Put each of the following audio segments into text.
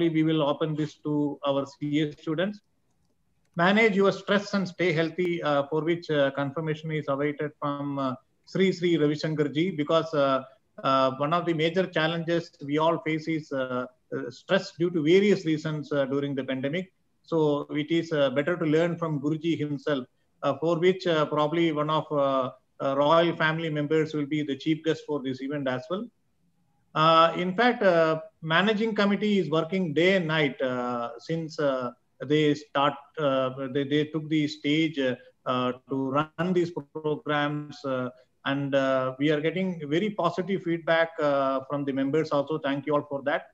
we will open this to our CA students. Manage your stress and stay healthy, uh, for which uh, confirmation is awaited from uh, Sri Sri Ravishankarji, because uh, uh, one of the major challenges we all face is uh, stress due to various reasons during the pandemic. So it is better to learn from Guruji himself, for which probably one of royal family members will be the chief guest for this event as well. Uh, in fact, uh, managing committee is working day and night uh, since they start. they, they took the stage to run these programs and uh, we are getting very positive feedback uh, from the members also thank you all for that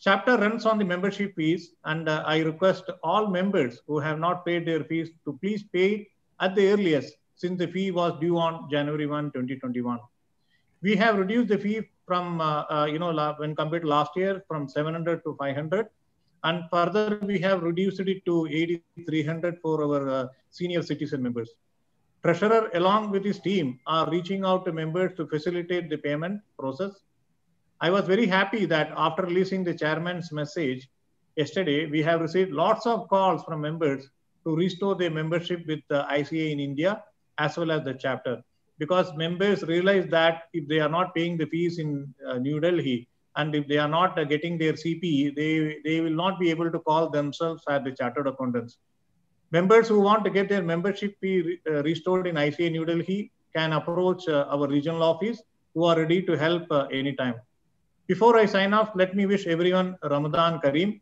chapter runs on the membership fees and uh, i request all members who have not paid their fees to please pay at the earliest since the fee was due on january 1 2021 we have reduced the fee from, uh, uh, you know, when compared to last year, from 700 to 500. And further, we have reduced it to 8,300 for our uh, senior citizen members. Treasurer, along with his team, are reaching out to members to facilitate the payment process. I was very happy that after releasing the chairman's message yesterday, we have received lots of calls from members to restore their membership with the ICA in India as well as the chapter because members realize that if they are not paying the fees in uh, New Delhi and if they are not uh, getting their CPE, they, they will not be able to call themselves as the chartered accountants. Members who want to get their membership fee re- uh, restored in ICA New Delhi can approach uh, our regional office who are ready to help uh, anytime. Before I sign off, let me wish everyone Ramadan Kareem.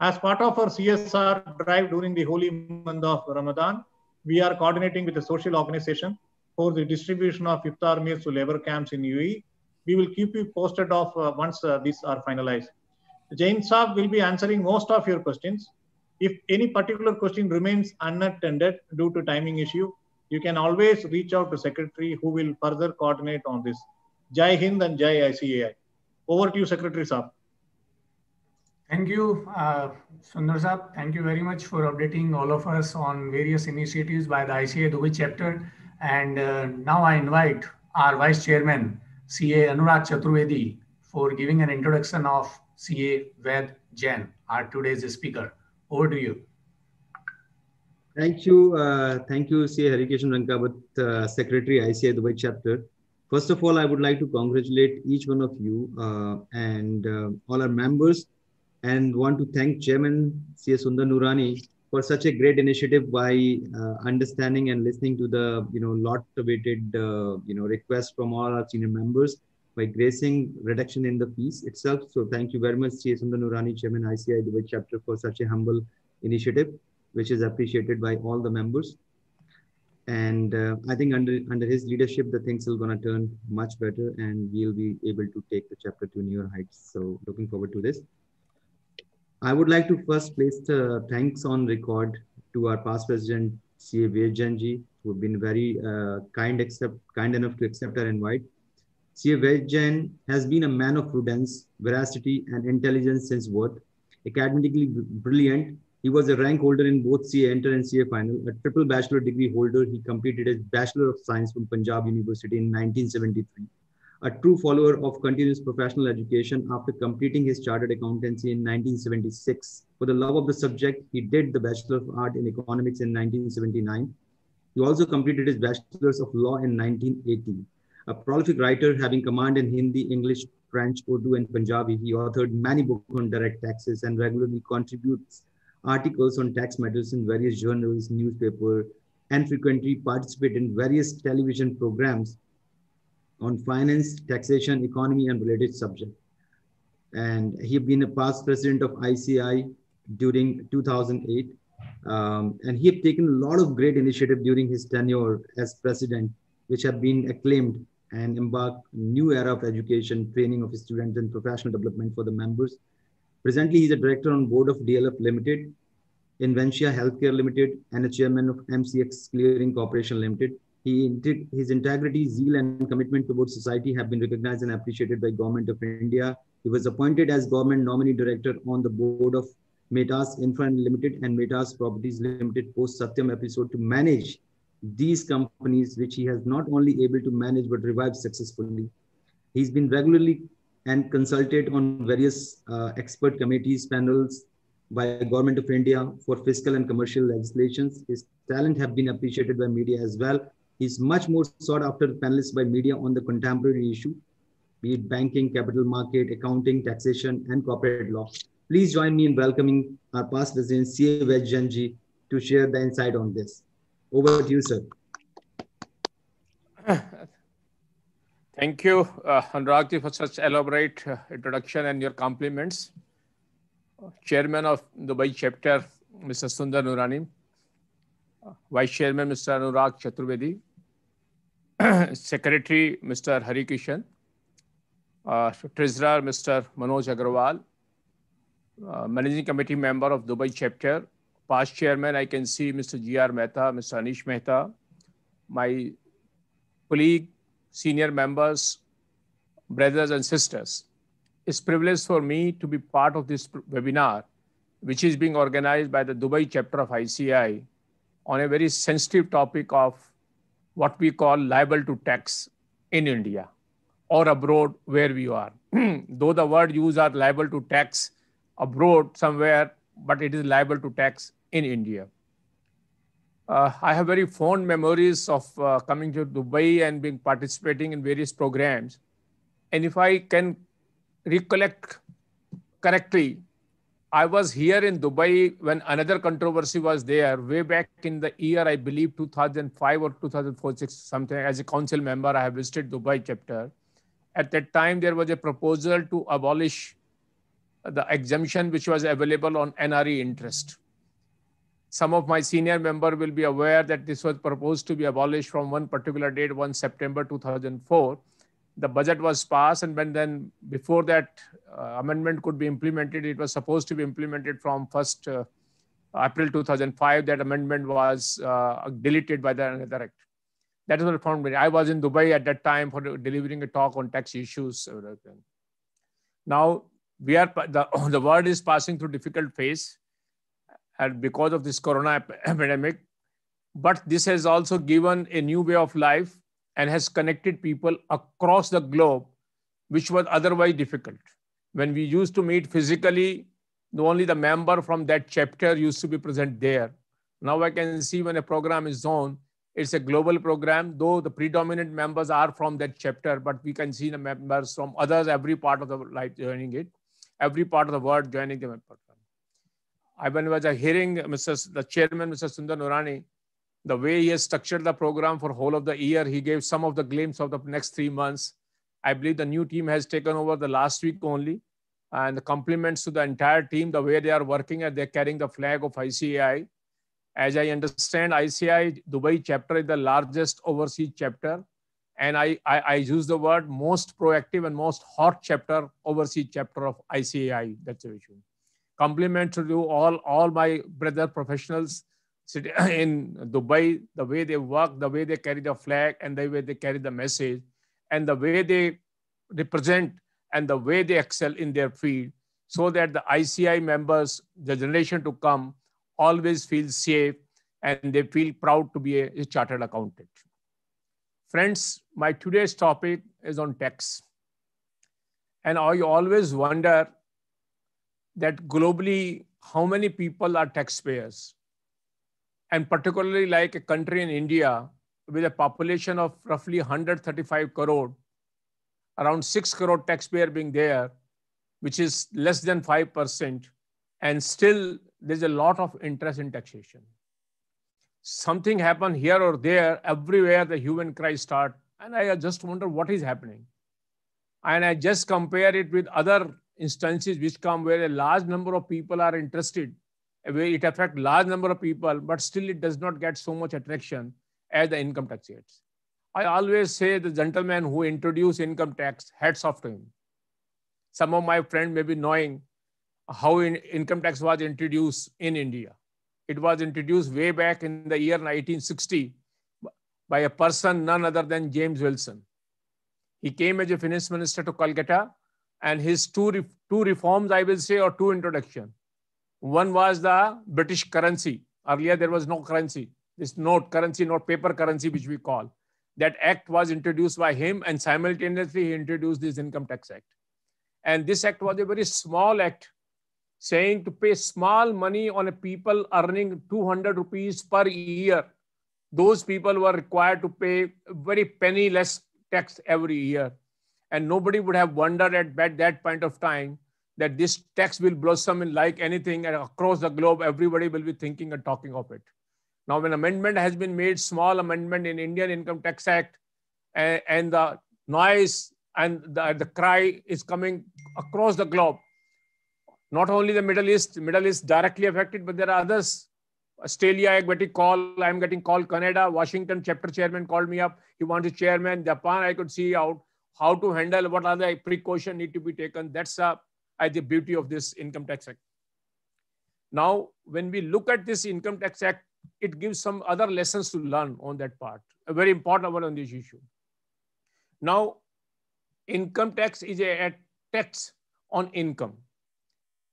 As part of our CSR drive during the holy month of Ramadan, we are coordinating with the social organization for the distribution of iftar meals to labor camps in UAE. We will keep you posted off uh, once uh, these are finalized. Jain Saab will be answering most of your questions. If any particular question remains unattended due to timing issue, you can always reach out to Secretary who will further coordinate on this. Jai Hind and Jai ICAI. Over to you, Secretary Saab. Thank you, uh, Sundar Saab. Thank you very much for updating all of us on various initiatives by the ICA Dubai chapter. And uh, now I invite our Vice Chairman, CA Anurag Chaturvedi, for giving an introduction of CA Ved Jain, our today's speaker. Over to you. Thank you. Uh, thank you, CA Harikeshan Rankabat, uh, Secretary, ICI Dubai chapter. First of all, I would like to congratulate each one of you uh, and uh, all our members and want to thank Chairman C.S. Sundar Nurani for such a great initiative by uh, understanding and listening to the you know lot awaited uh, you know request from all our senior members by gracing reduction in the fees itself. So thank you very much, C.S. Nurani, Chairman ICI Dubai chapter for such a humble initiative, which is appreciated by all the members. And uh, I think under under his leadership, the things are gonna turn much better, and we'll be able to take the chapter to newer heights. So looking forward to this. I would like to first place the thanks on record to our past president, C.A. Virjanji, who have been very uh, kind, accept, kind enough to accept our invite. C.A. Virjan has been a man of prudence, veracity, and intelligence since birth. Academically brilliant, he was a rank holder in both CA Enter and CA Final. A triple bachelor degree holder, he completed his Bachelor of Science from Punjab University in 1973 a true follower of continuous professional education after completing his chartered accountancy in 1976. For the love of the subject, he did the Bachelor of Art in Economics in 1979. He also completed his Bachelor's of Law in 1980. A prolific writer having command in Hindi, English, French, Urdu, and Punjabi, he authored many books on direct taxes and regularly contributes articles on tax matters in various journals, newspaper, and frequently participate in various television programs on finance, taxation, economy, and related subjects. And he had been a past president of ICI during 2008. Um, and he had taken a lot of great initiative during his tenure as president, which have been acclaimed and embarked new era of education, training of students, and professional development for the members. Presently, he's a director on board of DLF Limited, Inventia Healthcare Limited, and a chairman of MCX Clearing Corporation Limited. He, his integrity, zeal, and commitment towards society have been recognized and appreciated by Government of India. He was appointed as Government nominee director on the board of Metas Infra Limited and Metas Properties Limited post Satyam episode to manage these companies, which he has not only able to manage but revive successfully. He's been regularly and consulted on various uh, expert committees, panels, by government of India for fiscal and commercial legislations. His talent have been appreciated by media as well is much more sought after panelists by media on the contemporary issue, be it banking, capital market, accounting, taxation, and corporate law. Please join me in welcoming our past president, C.A. Vajjanji, to share the insight on this. Over to you, sir. Thank you, uh, Anuragji, for such elaborate uh, introduction and your compliments. Chairman of Dubai chapter, Mr. Sundar Nurani, vice chairman mister Anurag Chaturvedi secretary mister Kishan treasurer mister Manoj Agarwal managing committee member of Dubai chapter past chairman I can see mister R Mehta mister Anish Mehta my colleague senior members brothers and sisters it's privilege for me to be part of this webinar which is being organise by the Dubai chapter of I on a very sensitive topic of what we call liable to tax in India or abroad where we are. Though the word used are liable to tax abroad somewhere, but it is liable to tax in India. Uh, I have very fond memories of uh, coming to Dubai and being participating in various programs. And if I can recollect correctly, I was here in Dubai when another controversy was there way back in the year, I believe 2005 or 2004, six, something. As a council member, I have visited Dubai chapter. At that time, there was a proposal to abolish the exemption which was available on NRE interest. Some of my senior member will be aware that this was proposed to be abolished from one particular date, 1 September 2004 the budget was passed and when then before that uh, amendment could be implemented it was supposed to be implemented from 1st uh, april 2005 that amendment was uh, deleted by the another act that is what i found i was in dubai at that time for delivering a talk on tax issues uh, now we are the, the world is passing through difficult phase and because of this corona epidemic but this has also given a new way of life and has connected people across the globe, which was otherwise difficult. When we used to meet physically, only the member from that chapter used to be present there. Now I can see when a program is on, it's a global program, though the predominant members are from that chapter, but we can see the members from others, every part of the life joining it, every part of the world joining the program. I when was a hearing Mr. the chairman, Mr. Sundar Norani, the way he has structured the program for whole of the year, he gave some of the glimpse of the next three months. I believe the new team has taken over the last week only. And compliments to the entire team, the way they are working and they're carrying the flag of ICAI. As I understand, ICI Dubai chapter is the largest overseas chapter. And I, I, I use the word most proactive and most hot chapter, overseas chapter of ICAI. That's the issue. Compliment to all, all my brother professionals in Dubai, the way they walk, the way they carry the flag, and the way they carry the message, and the way they represent, and the way they excel in their field, so that the ICI members, the generation to come, always feel safe and they feel proud to be a, a chartered accountant. Friends, my today's topic is on tax. And I always wonder that globally, how many people are taxpayers? and particularly like a country in India with a population of roughly 135 crore, around 6 crore taxpayer being there, which is less than 5%, and still there's a lot of interest in taxation. Something happened here or there, everywhere the human cry start, and I just wonder what is happening. And I just compare it with other instances which come where a large number of people are interested it affects large number of people, but still it does not get so much attraction as the income tax rates. I always say the gentleman who introduced income tax, hats off to him. Some of my friends may be knowing how in, income tax was introduced in India. It was introduced way back in the year 1960 by a person none other than James Wilson. He came as a finance minister to Calcutta and his two, two reforms, I will say, or two introduction. One was the British currency. Earlier, there was no currency. This note currency, not paper currency, which we call. That act was introduced by him, and simultaneously, he introduced this Income Tax Act. And this act was a very small act saying to pay small money on a people earning 200 rupees per year. Those people were required to pay very penny less tax every year. And nobody would have wondered at that point of time that this text will blossom in like anything and across the globe, everybody will be thinking and talking of it. Now, when amendment has been made, small amendment in Indian Income Tax Act, and, and the noise and the, the cry is coming across the globe. Not only the Middle East, Middle East directly affected, but there are others. Australia, I'm getting call. I'm getting called. Canada, Washington chapter chairman called me up. He wants a chairman. Japan, I could see out how to handle. What are the precaution need to be taken? That's a at the beauty of this Income Tax Act. Now, when we look at this Income Tax Act, it gives some other lessons to learn on that part, a very important one on this issue. Now, income tax is a, a tax on income.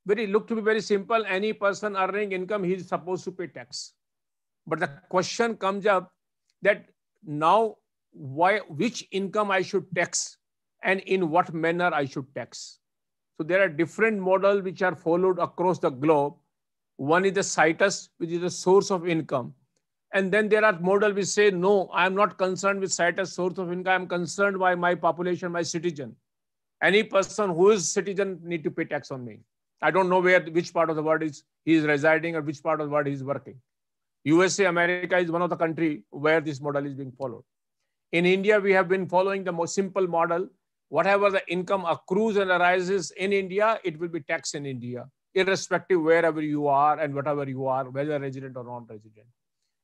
Very look to be very simple. Any person earning income, he is supposed to pay tax. But the question comes up that now why which income I should tax and in what manner I should tax. So there are different models which are followed across the globe. One is the CITUS, which is the source of income. And then there are models which say, no, I'm not concerned with CITUS source of income. I'm concerned by my population, my citizen. Any person who is citizen need to pay tax on me. I don't know where, which part of the world is he is residing or which part of the world he is working. USA, America is one of the country where this model is being followed. In India, we have been following the most simple model whatever the income accrues and arises in India, it will be taxed in India, irrespective wherever you are and whatever you are, whether resident or non-resident.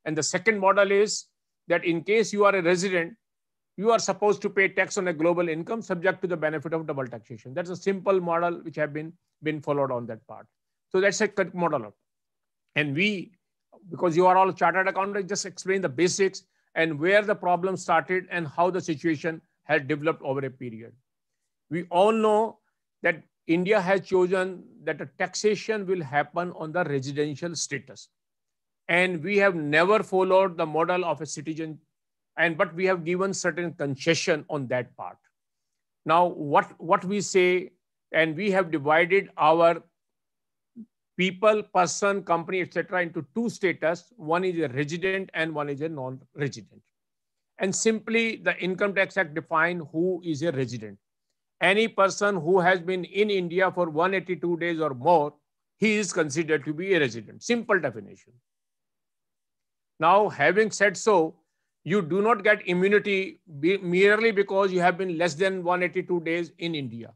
And the second model is that in case you are a resident, you are supposed to pay tax on a global income subject to the benefit of double taxation. That's a simple model which have been, been followed on that part. So that's a cut model. And we, because you are all chartered accountants, just explain the basics and where the problem started and how the situation has developed over a period. We all know that India has chosen that a taxation will happen on the residential status. And we have never followed the model of a citizen, and but we have given certain concession on that part. Now, what, what we say, and we have divided our people, person, company, etc., into two status. One is a resident and one is a non-resident. And simply the Income Tax Act define who is a resident. Any person who has been in India for 182 days or more, he is considered to be a resident. Simple definition. Now, having said so, you do not get immunity merely because you have been less than 182 days in India.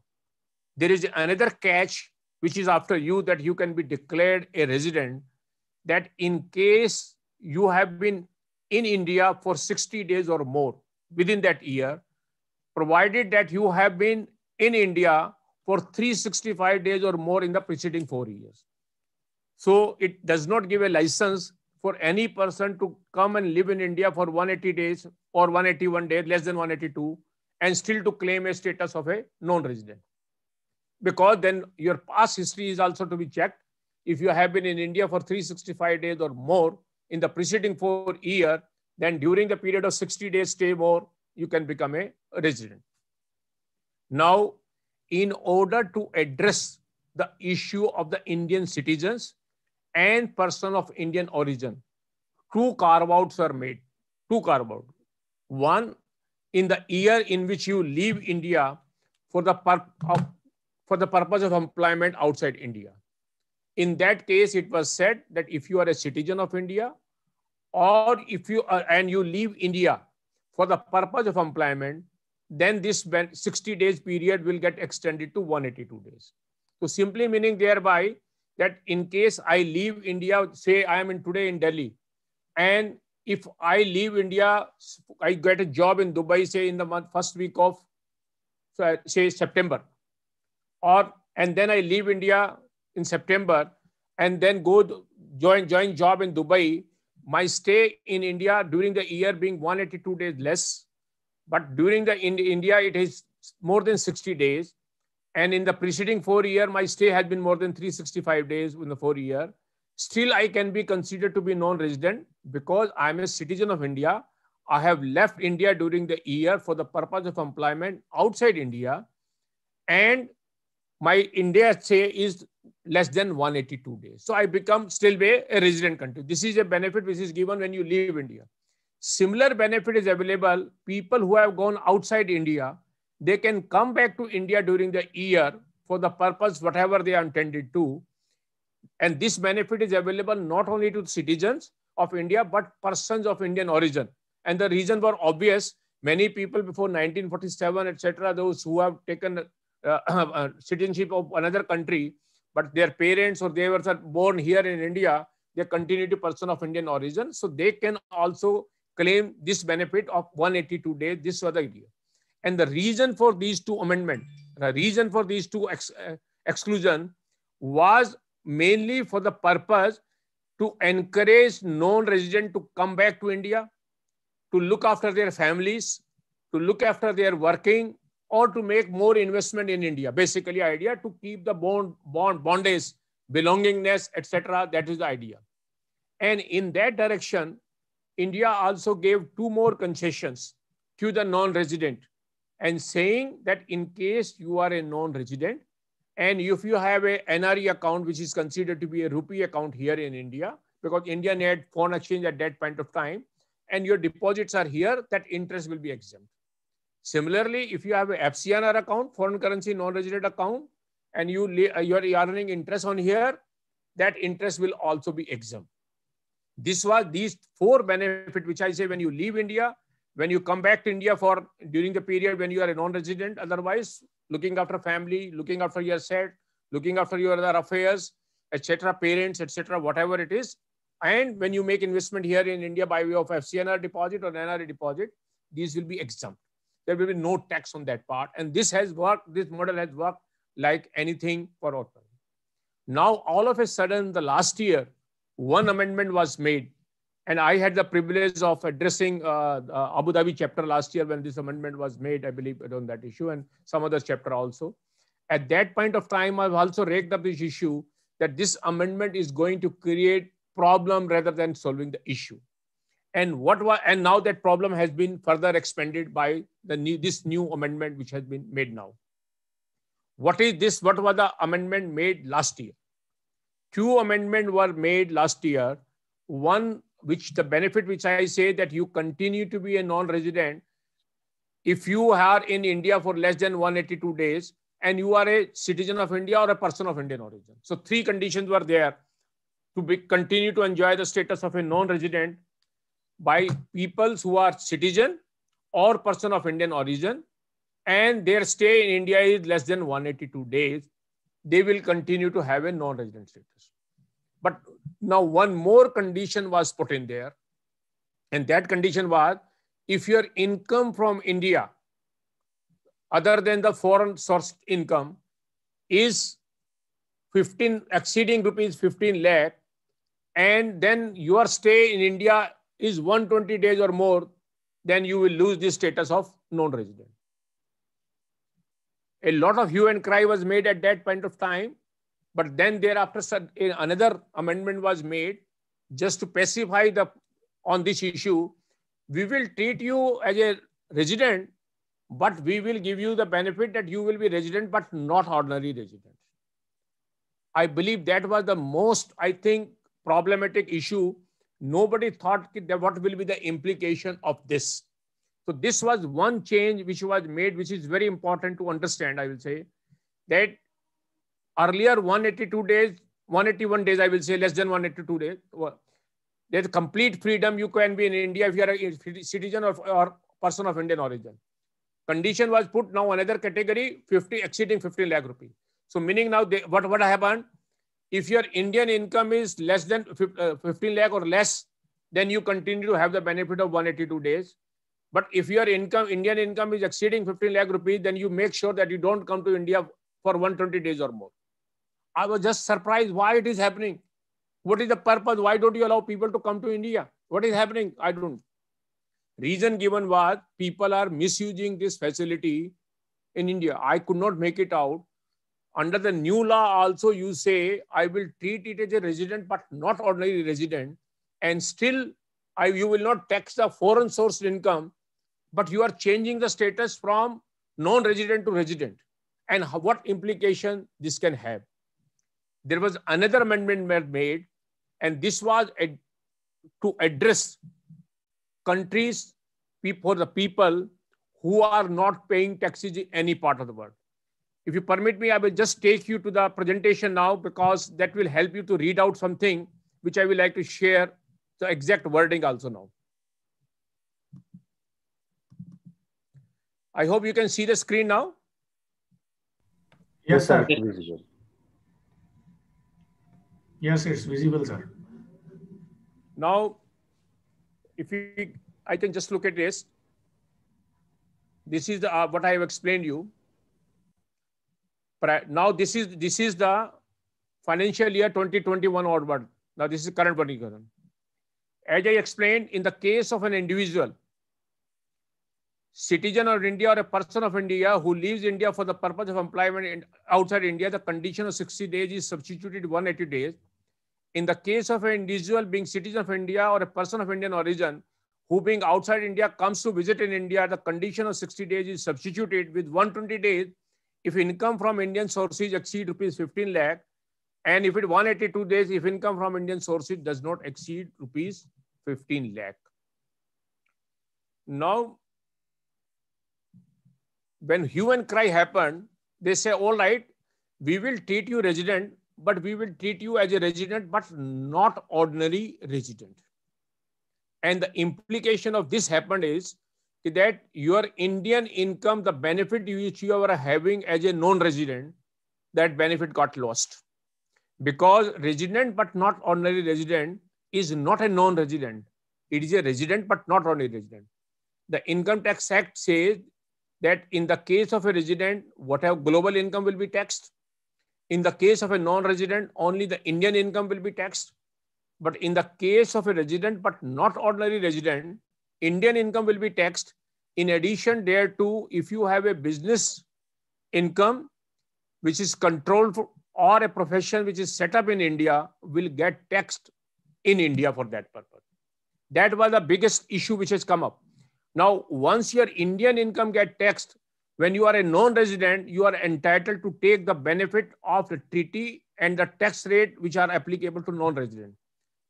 There is another catch which is after you that you can be declared a resident that in case you have been in India for 60 days or more within that year, provided that you have been in India for 365 days or more in the preceding four years. So it does not give a license for any person to come and live in India for 180 days or 181 days, less than 182, and still to claim a status of a non-resident. Because then your past history is also to be checked. If you have been in India for 365 days or more, in the preceding four year, then during the period of 60 days stay more, you can become a resident. Now, in order to address the issue of the Indian citizens and person of Indian origin, two carve-outs are made, two carve-outs: One, in the year in which you leave India for the, for the purpose of employment outside India. In that case, it was said that if you are a citizen of India or if you are, and you leave India for the purpose of employment, then this 60 days period will get extended to 182 days. So simply meaning thereby that in case I leave India, say I am in today in Delhi, and if I leave India, I get a job in Dubai, say in the month first week of say September, or and then I leave India in September and then go join join job in Dubai, my stay in India during the year being 182 days less, but during the in India it is more than 60 days, and in the preceding four year my stay has been more than 365 days in the four year. Still, I can be considered to be non-resident because I am a citizen of India. I have left India during the year for the purpose of employment outside India, and my India stay is less than 182 days. So I become still a resident country. This is a benefit which is given when you leave India. Similar benefit is available. People who have gone outside India, they can come back to India during the year for the purpose whatever they are intended to. And this benefit is available not only to citizens of India, but persons of Indian origin. And the reason were obvious. Many people before 1947, etc., those who have taken uh, uh citizenship of another country, but their parents or they were born here in India, they continue to person of Indian origin. So they can also claim this benefit of 182 days. This was the idea. And the reason for these two amendment, the reason for these two ex, uh, exclusion was mainly for the purpose to encourage non-resident to come back to India, to look after their families, to look after their working or to make more investment in India. Basically, idea to keep the bond, bond bondage, belongingness, etc. That is the idea. And in that direction, India also gave two more concessions to the non-resident and saying that in case you are a non-resident and if you have a NRE account, which is considered to be a rupee account here in India, because India had foreign exchange at that point of time, and your deposits are here, that interest will be exempt. Similarly, if you have a FCNR account, foreign currency non-resident account, and uh, you are earning interest on here, that interest will also be exempt. This was these four benefit which I say when you leave India, when you come back to India for during the period when you are a non-resident, otherwise looking after family, looking after your set, looking after your other affairs, etc., parents, etc., whatever it is. And when you make investment here in India by way of FCNR deposit or NRE deposit, these will be exempt there will be no tax on that part. And this has worked, this model has worked like anything for auto. Now, all of a sudden, the last year, one amendment was made. And I had the privilege of addressing uh, uh, Abu Dhabi chapter last year when this amendment was made, I believe, on that issue, and some other chapter also. At that point of time, I've also raked up this issue that this amendment is going to create problem rather than solving the issue and what was and now that problem has been further expanded by the new this new amendment which has been made now what is this what was the amendment made last year two amendments were made last year one which the benefit which i say that you continue to be a non-resident if you are in india for less than 182 days and you are a citizen of india or a person of indian origin so three conditions were there to be, continue to enjoy the status of a non-resident by peoples who are citizen or person of Indian origin and their stay in India is less than 182 days, they will continue to have a non-resident status. But now one more condition was put in there. And that condition was if your income from India, other than the foreign sourced income, is 15 exceeding rupees 15 lakh, and then your stay in India is 120 days or more, then you will lose the status of non-resident. A lot of hue and cry was made at that point of time, but then thereafter another amendment was made just to pacify the on this issue. We will treat you as a resident, but we will give you the benefit that you will be resident, but not ordinary resident. I believe that was the most, I think, problematic issue nobody thought that what will be the implication of this. So this was one change which was made, which is very important to understand, I will say, that earlier 182 days, 181 days, I will say less than 182 days, there's complete freedom. You can be in India if you are a citizen or, or person of Indian origin. Condition was put now another category, 50 exceeding 15 lakh rupees. So meaning now they, what, what happened? if your Indian income is less than uh, 15 lakh or less, then you continue to have the benefit of 182 days. But if your income, Indian income is exceeding 15 lakh rupees, then you make sure that you don't come to India for 120 days or more. I was just surprised why it is happening. What is the purpose? Why don't you allow people to come to India? What is happening? I don't. Reason given was people are misusing this facility in India. I could not make it out under the new law also you say i will treat it as a resident but not ordinary resident and still I, you will not tax the foreign source income but you are changing the status from non-resident to resident and how, what implication this can have there was another amendment made and this was ad, to address countries for the people who are not paying taxes in any part of the world if you permit me, I will just take you to the presentation now because that will help you to read out something which I will like to share the exact wording also now. I hope you can see the screen now. Yes, sir. Yes, it's visible, sir. Now, if you, I can just look at this. This is the, uh, what I have explained you now this is this is the financial year 2021 onward. Now this is current one. As I explained, in the case of an individual, citizen of India or a person of India who leaves India for the purpose of employment outside India, the condition of 60 days is substituted 180 days. In the case of an individual being citizen of India or a person of Indian origin who being outside India comes to visit in India, the condition of 60 days is substituted with 120 days if income from Indian sources exceed rupees 15 lakh, and if it 182 days, if income from Indian sources does not exceed rupees 15 lakh. Now, when human cry happened, they say, all right, we will treat you resident, but we will treat you as a resident, but not ordinary resident. And the implication of this happened is that your Indian income, the benefit which you were having as a non-resident, that benefit got lost. Because resident but not ordinary resident is not a non-resident. It is a resident but not ordinary resident. The Income Tax Act says that in the case of a resident, whatever global income will be taxed. In the case of a non-resident, only the Indian income will be taxed. But in the case of a resident but not ordinary resident, Indian income will be taxed. In addition, there too, if you have a business income which is controlled for, or a profession which is set up in India, will get taxed in India for that purpose. That was the biggest issue which has come up. Now, once your Indian income get taxed, when you are a non-resident, you are entitled to take the benefit of the treaty and the tax rate which are applicable to non-resident.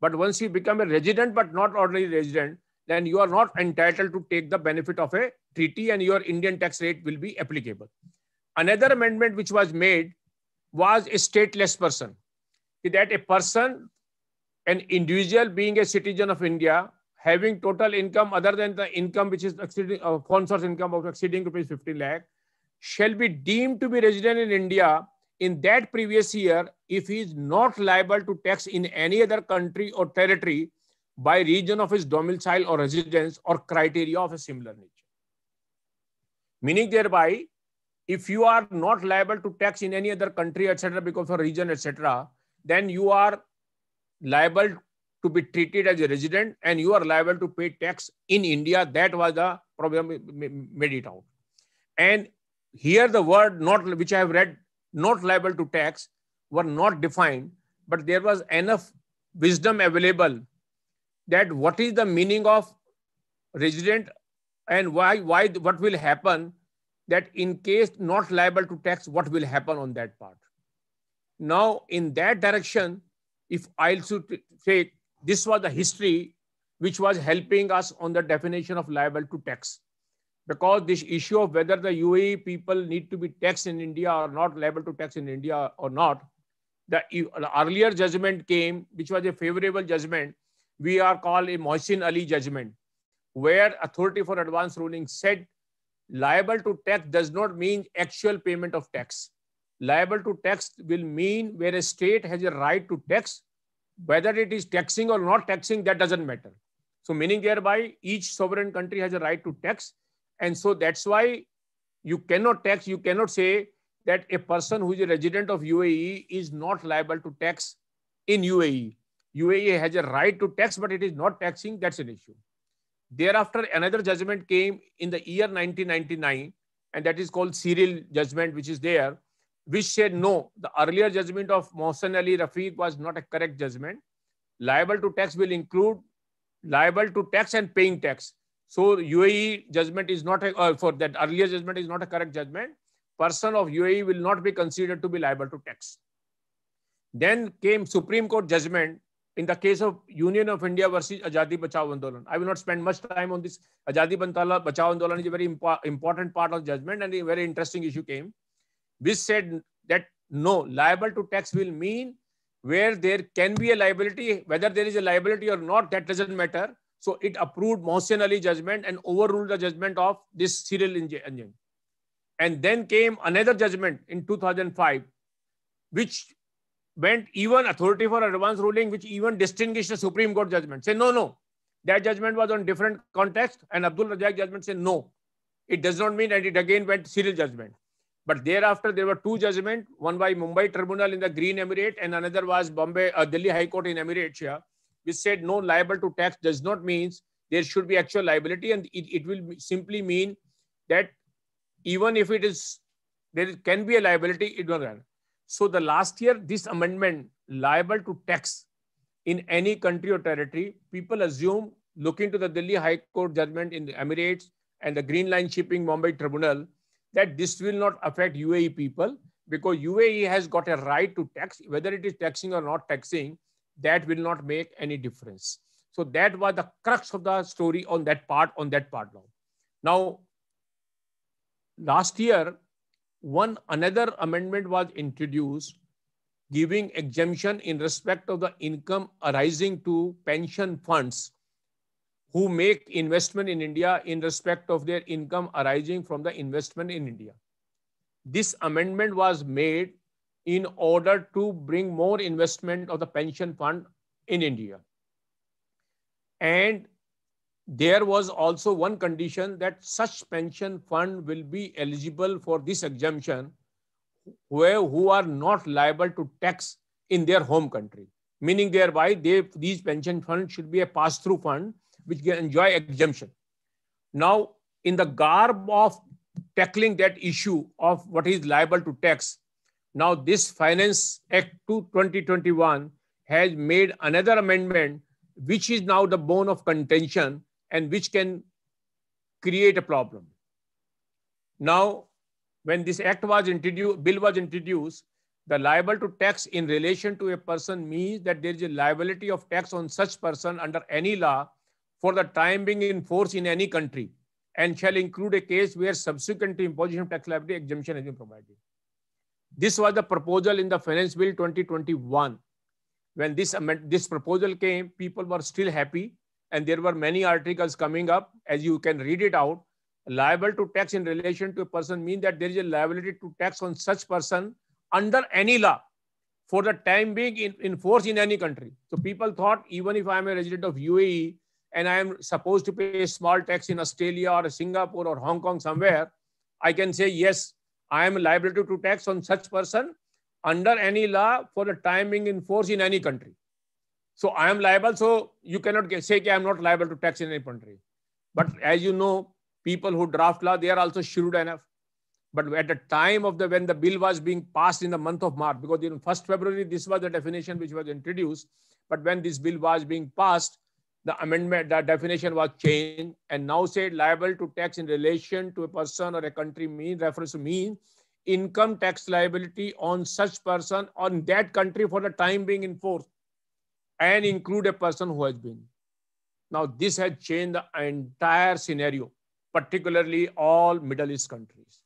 But once you become a resident but not ordinary resident, then you are not entitled to take the benefit of a treaty and your Indian tax rate will be applicable. Another amendment which was made was a stateless person. That a person, an individual being a citizen of India, having total income other than the income which is exceeding, uh, foreign source income of exceeding rupees 50 lakh, shall be deemed to be resident in India in that previous year if he is not liable to tax in any other country or territory by region of his domicile or residence or criteria of a similar nature. Meaning thereby, if you are not liable to tax in any other country, etc., because of region, etc., then you are liable to be treated as a resident and you are liable to pay tax in India. That was the problem made it out. And here the word not, which I have read, not liable to tax were not defined, but there was enough wisdom available that what is the meaning of resident and why why what will happen that in case not liable to tax what will happen on that part now in that direction if i should say this was the history which was helping us on the definition of liable to tax because this issue of whether the uae people need to be taxed in india or not liable to tax in india or not the earlier judgment came which was a favorable judgment we are called a Mohsin Ali judgment, where authority for advance ruling said liable to tax does not mean actual payment of tax. Liable to tax will mean where a state has a right to tax, whether it is taxing or not taxing, that doesn't matter. So meaning thereby, each sovereign country has a right to tax. And so that's why you cannot tax, you cannot say that a person who is a resident of UAE is not liable to tax in UAE UAE has a right to tax, but it is not taxing, that's an issue. Thereafter, another judgment came in the year 1999, and that is called serial judgment, which is there, which said no, the earlier judgment of Mohsen Ali Rafiq was not a correct judgment. Liable to tax will include liable to tax and paying tax. So UAE judgment is not a, uh, for that earlier judgment is not a correct judgment. Person of UAE will not be considered to be liable to tax. Then came Supreme Court judgment in the case of Union of India versus Ajadi Bachao Andolan. I will not spend much time on this. Ajadi Bantala Bachao Andolan is a very impo important part of judgment and a very interesting issue came, which said that no, liable to tax will mean where there can be a liability, whether there is a liability or not, that doesn't matter. So it approved Mohsen Ali judgment and overruled the judgment of this serial engine. And then came another judgment in 2005, which went even authority for advance ruling, which even distinguished the Supreme Court judgment. Say, no, no. That judgment was on different context, and Abdul Razak judgment said no. It does not mean that it again went serial judgment. But thereafter, there were two judgments, one by Mumbai Tribunal in the Green Emirate, and another was Bombay uh, Delhi High Court in Emirate, Here which said no liable to tax does not mean there should be actual liability, and it, it will simply mean that even if it is there can be a liability, it will run. So the last year, this amendment liable to tax in any country or territory, people assume looking to the Delhi High Court judgment in the Emirates and the Green Line Shipping Mumbai Tribunal that this will not affect UAE people because UAE has got a right to tax, whether it is taxing or not taxing, that will not make any difference. So that was the crux of the story on that part, on that part now. Now, last year, one another amendment was introduced giving exemption in respect of the income arising to pension funds who make investment in India in respect of their income arising from the investment in India. This amendment was made in order to bring more investment of the pension fund in India. And there was also one condition that such pension fund will be eligible for this exemption where who are not liable to tax in their home country meaning thereby they these pension funds should be a pass through fund which can enjoy exemption now in the garb of tackling that issue of what is liable to tax now this finance act 2021 has made another amendment which is now the bone of contention and which can create a problem. Now, when this act was introduced, bill was introduced, the liable to tax in relation to a person means that there is a liability of tax on such person under any law for the time being in force in any country and shall include a case where subsequent imposition of tax liability exemption has been provided. This was the proposal in the Finance Bill 2021. When this, this proposal came, people were still happy and there were many articles coming up, as you can read it out, liable to tax in relation to a person means that there is a liability to tax on such person under any law for the time being in, in force in any country. So people thought even if I am a resident of UAE and I am supposed to pay a small tax in Australia or Singapore or Hong Kong somewhere, I can say, yes, I am liable to tax on such person under any law for the time being in force in any country. So I am liable. So you cannot say I am not liable to tax in any country. But as you know, people who draft law, they are also shrewd enough. But at the time of the when the bill was being passed in the month of March, because in 1st February, this was the definition which was introduced. But when this bill was being passed, the amendment, the definition was changed and now said liable to tax in relation to a person or a country mean reference to mean income tax liability on such person on that country for the time being enforced and include a person who has been. Now, this has changed the entire scenario, particularly all Middle East countries.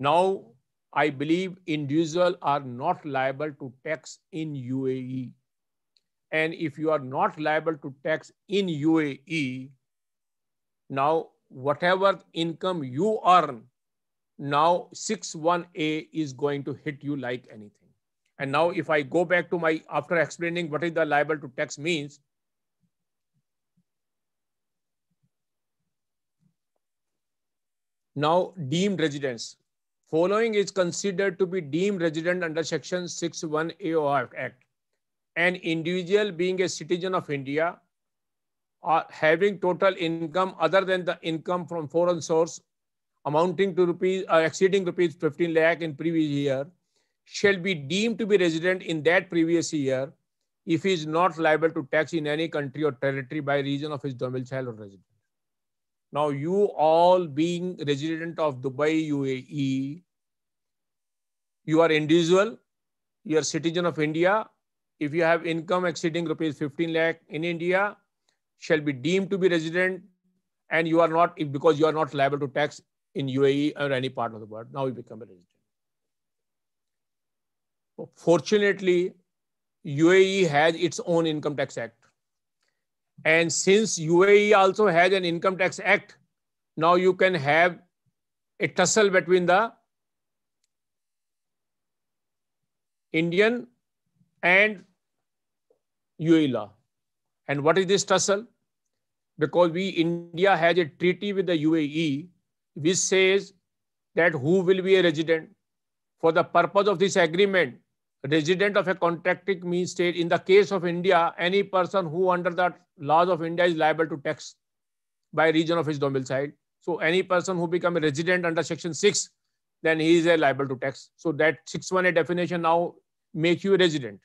Now, I believe individuals are not liable to tax in UAE. And if you are not liable to tax in UAE, now whatever income you earn, now 61A is going to hit you like anything. And now if I go back to my, after explaining what is the liable to tax means, now deemed residence. Following is considered to be deemed resident under section 61A of Act. An individual being a citizen of India or uh, having total income other than the income from foreign source amounting to rupees uh, exceeding rupees 15 lakh in previous year shall be deemed to be resident in that previous year if he is not liable to tax in any country or territory by reason of his domicile or residence. Now, you all being resident of Dubai, UAE, you are individual, you are citizen of India. If you have income exceeding rupees 15 lakh in India, shall be deemed to be resident and you are not, because you are not liable to tax in UAE or any part of the world, now you become a resident. Fortunately, UAE has its own income tax act. And since UAE also has an income tax act, now you can have a tussle between the Indian and UAE law. And what is this tussle? Because we, India has a treaty with the UAE, which says that who will be a resident. For the purpose of this agreement, resident of a contracting mean state. In the case of India, any person who under the laws of India is liable to tax by region of his domicile. So any person who become a resident under section 6, then he is liable to tax. So that a definition now make you a resident.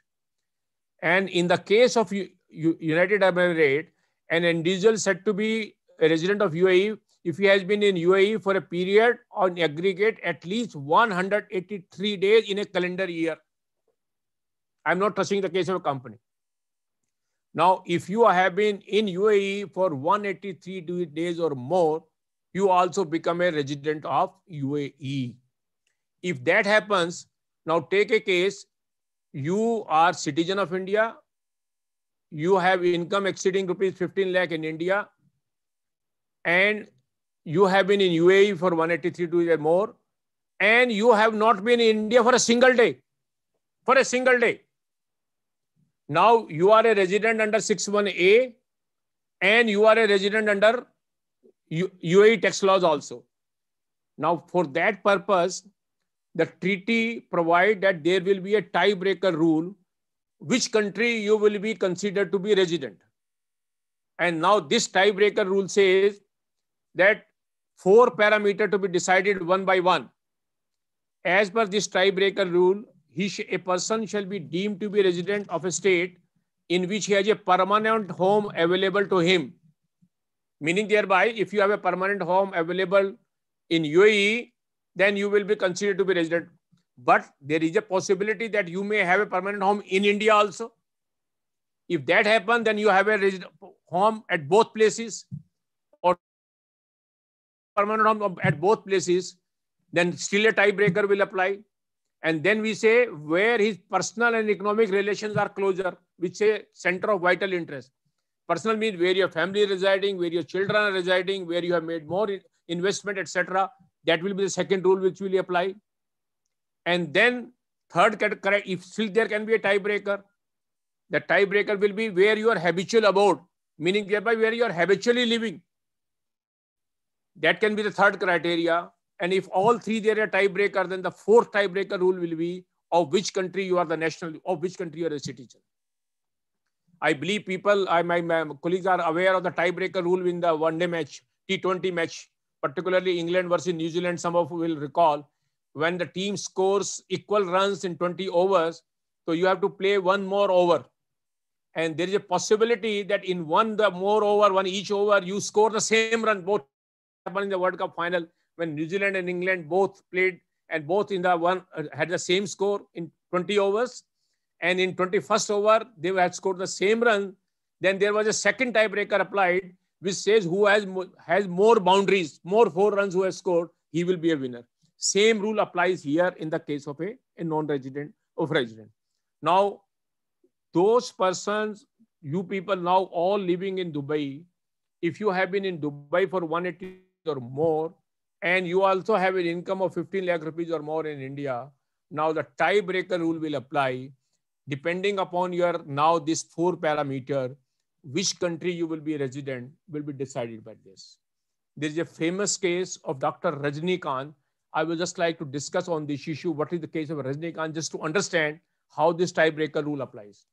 And in the case of United Arab Emirates, an individual said to be a resident of UAE if he has been in UAE for a period on aggregate at least 183 days in a calendar year. I'm not touching the case of a company. Now, if you have been in UAE for 183 days or more, you also become a resident of UAE. If that happens, now take a case, you are citizen of India, you have income exceeding rupees 15 lakh in India, and you have been in UAE for 183 days or more, and you have not been in India for a single day, for a single day. Now you are a resident under 61A and you are a resident under U UAE tax laws also. Now for that purpose, the treaty provide that there will be a tiebreaker rule which country you will be considered to be resident. And now this tiebreaker rule says that four parameter to be decided one by one. As per this tiebreaker rule, he a person shall be deemed to be a resident of a state in which he has a permanent home available to him. Meaning thereby, if you have a permanent home available in UAE, then you will be considered to be resident. But there is a possibility that you may have a permanent home in India also. If that happens, then you have a home at both places or permanent home at both places, then still a tiebreaker will apply and then we say where his personal and economic relations are closer, which say center of vital interest. Personal means where your family is residing, where your children are residing, where you have made more investment, etc. That will be the second rule which will apply. And then third, if still there can be a tiebreaker, the tiebreaker will be where you are habitual abode, meaning thereby where you are habitually living. That can be the third criteria. And if all three there are tiebreaker, then the fourth tiebreaker rule will be of which country you are the national, of which country you are a citizen. I believe people, I, my, my colleagues are aware of the tiebreaker rule in the one day match, T20 match, particularly England versus New Zealand, some of you will recall, when the team scores equal runs in 20 overs, so you have to play one more over. And there is a possibility that in one the more over, one each over, you score the same run, both happened in the World Cup final when New Zealand and England both played and both in the one uh, had the same score in 20 overs and in 21st over they had scored the same run then there was a second tiebreaker applied which says who has mo has more boundaries more four runs who has scored he will be a winner same rule applies here in the case of a, a non-resident of resident now those persons you people now all living in dubai if you have been in dubai for 180 or more and you also have an income of 15 lakh rupees or more in India, now the tiebreaker rule will apply depending upon your now this four parameter, which country you will be resident will be decided by this. There is a famous case of Dr. Rajnikant. I will just like to discuss on this issue. What is the case of Rajnikant just to understand how this tiebreaker rule applies.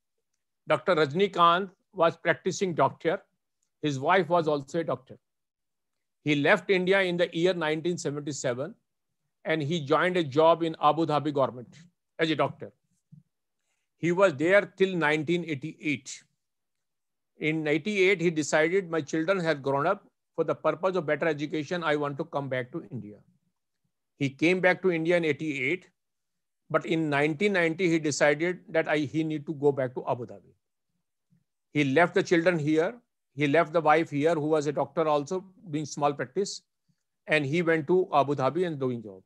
Dr. Rajnikant was practicing doctor. His wife was also a doctor. He left India in the year 1977 and he joined a job in Abu Dhabi government as a doctor. He was there till 1988. In 88, he decided my children have grown up. For the purpose of better education, I want to come back to India. He came back to India in 88. But in 1990, he decided that I, he need to go back to Abu Dhabi. He left the children here he left the wife here, who was a doctor also doing small practice, and he went to Abu Dhabi and doing job.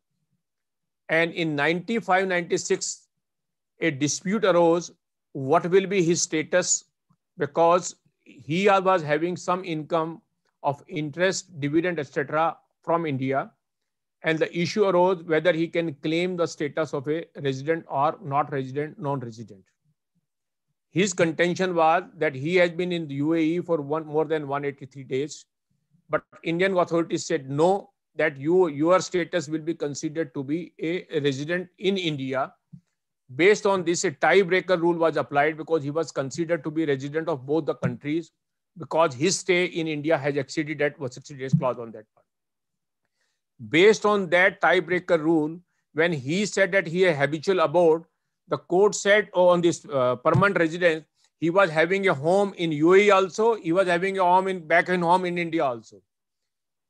And in 95, 96, a dispute arose. What will be his status? Because he was having some income of interest, dividend, etc. from India. And the issue arose whether he can claim the status of a resident or not resident, non-resident. His contention was that he has been in the UAE for one, more than 183 days, but Indian authorities said no, that you, your status will be considered to be a resident in India. Based on this, a tiebreaker rule was applied because he was considered to be resident of both the countries because his stay in India has exceeded that 160 days clause on that part. Based on that tiebreaker rule, when he said that he is habitual abode, the court said oh, on this uh, permanent residence, he was having a home in UAE also. He was having a home in back in home in India also.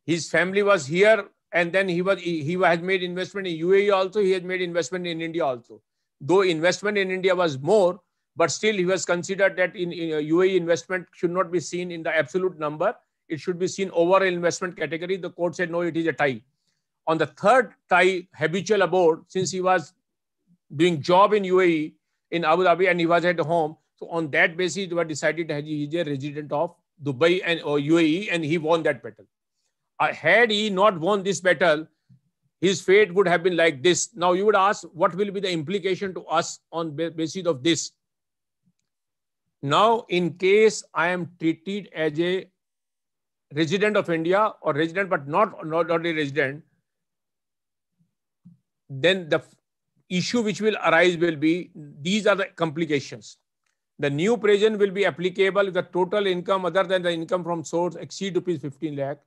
His family was here, and then he was he, he had made investment in UAE also. He had made investment in India also. Though investment in India was more, but still he was considered that in, in UAE uh, investment should not be seen in the absolute number. It should be seen overall investment category. The court said no, it is a tie. On the third tie, habitual abode, since he was doing job in UAE, in Abu Dhabi, and he was at home. So on that basis, it was decided that he is a resident of Dubai and or UAE, and he won that battle. Uh, had he not won this battle, his fate would have been like this. Now you would ask, what will be the implication to us on basis of this? Now, in case I am treated as a resident of India or resident, but not, not, only resident, then the issue which will arise will be, these are the complications. The new provision will be applicable if the total income other than the income from source exceed rupees 15 lakh.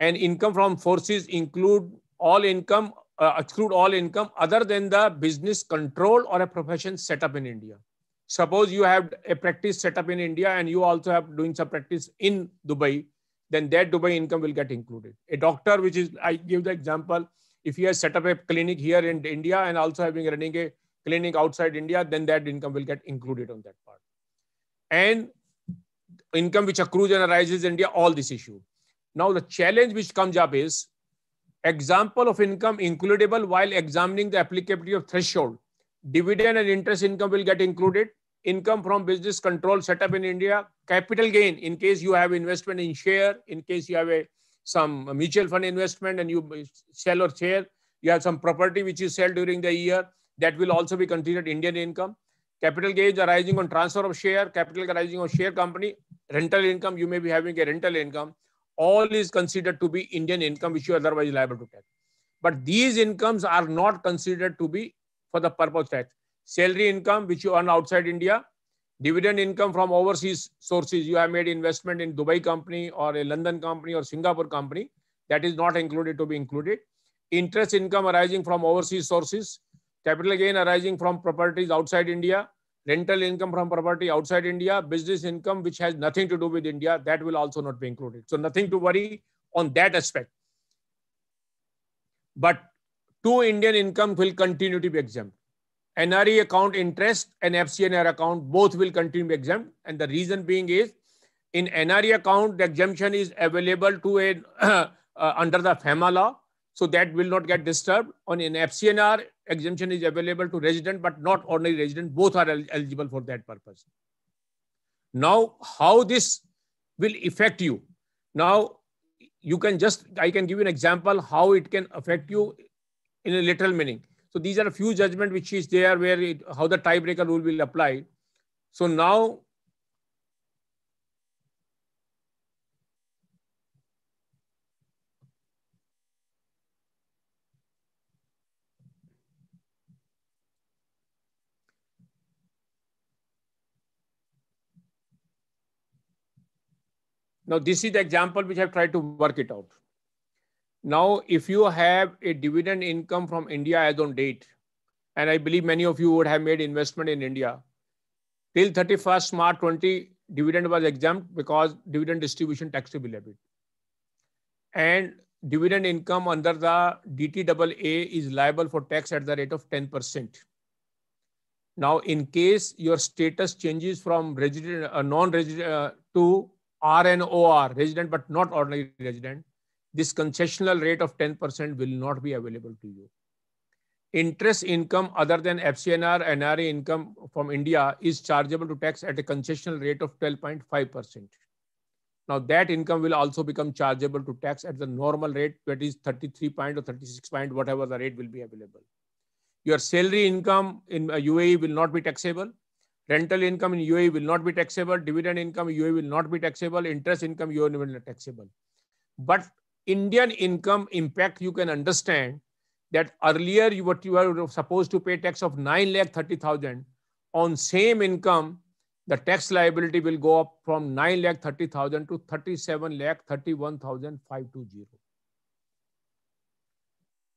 And income from forces include all income, uh, exclude all income other than the business control or a profession set up in India. Suppose you have a practice set up in India and you also have doing some practice in Dubai, then that Dubai income will get included. A doctor, which is, I give the example, if he has set up a clinic here in India and also having running a clinic outside India, then that income will get included on that part. And income which accrues and arises in India, all this issue. Now the challenge which comes up is example of income includable while examining the applicability of threshold. Dividend and interest income will get included. Income from business control setup in India, capital gain in case you have investment in share, in case you have a some mutual fund investment and you sell or share. You have some property which you sell during the year. That will also be considered Indian income. Capital gains arising on transfer of share, capital arising on share company, rental income, you may be having a rental income. All is considered to be Indian income, which you otherwise liable to tax. But these incomes are not considered to be for the purpose tax. Salary income, which you earn outside India, dividend income from overseas sources. You have made investment in Dubai company or a London company or Singapore company. That is not included to be included. Interest income arising from overseas sources. Capital gain arising from properties outside India. Rental income from property outside India. Business income which has nothing to do with India. That will also not be included. So nothing to worry on that aspect. But two Indian income will continue to be exempt. NRE account interest and FCNR account both will continue exempt. And the reason being is in NRE account, the exemption is available to a uh, under the FEMA law. So that will not get disturbed. On an FCNR, exemption is available to resident, but not only resident. Both are el eligible for that purpose. Now, how this will affect you? Now, you can just, I can give you an example how it can affect you in a literal meaning. So these are a few judgment which is there where it, how the tiebreaker rule will apply. So now Now, this is the example which I have tried to work it out. Now, if you have a dividend income from India as on date, and I believe many of you would have made investment in India, till 31st March 20, dividend was exempt because dividend distribution taxable habit. And dividend income under the DTAA is liable for tax at the rate of 10%. Now, in case your status changes from resident, uh, non-resident uh, to RNOR, resident but not ordinary resident, this concessional rate of 10% will not be available to you. Interest income other than FCNR, NRA income from India is chargeable to tax at a concessional rate of 12.5%. Now that income will also become chargeable to tax at the normal rate, that is 33 point or 36 point, whatever the rate will be available. Your salary income in UAE will not be taxable. Rental income in UAE will not be taxable. Dividend income in UAE will not be taxable. Interest income UAE will not be taxable. But Indian income impact, you can understand that earlier you, what you were supposed to pay tax of 9 lakh 30,000 on same income, the tax liability will go up from 9 lakh 30,000 to 37 lakh 31,520.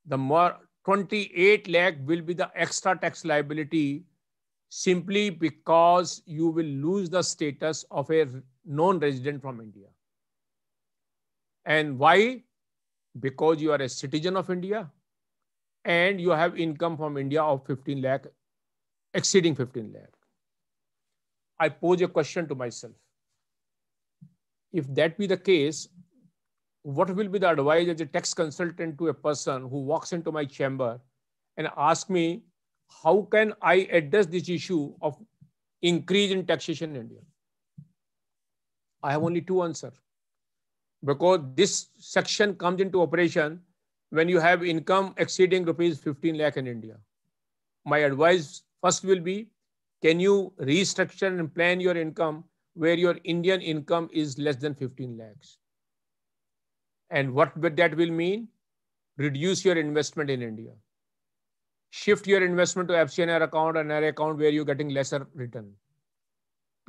The more 28 lakh will be the extra tax liability simply because you will lose the status of a non-resident from India. And why? Because you are a citizen of India and you have income from India of 15 lakh, exceeding 15 lakh. I pose a question to myself. If that be the case, what will be the advice as a tax consultant to a person who walks into my chamber and asks me, how can I address this issue of increase in taxation in India? I have only two answers because this section comes into operation when you have income exceeding rupees 15 lakh in India. My advice first will be, can you restructure and plan your income where your Indian income is less than 15 lakhs? And what that will mean? Reduce your investment in India. Shift your investment to FCNR account and another account where you're getting lesser return.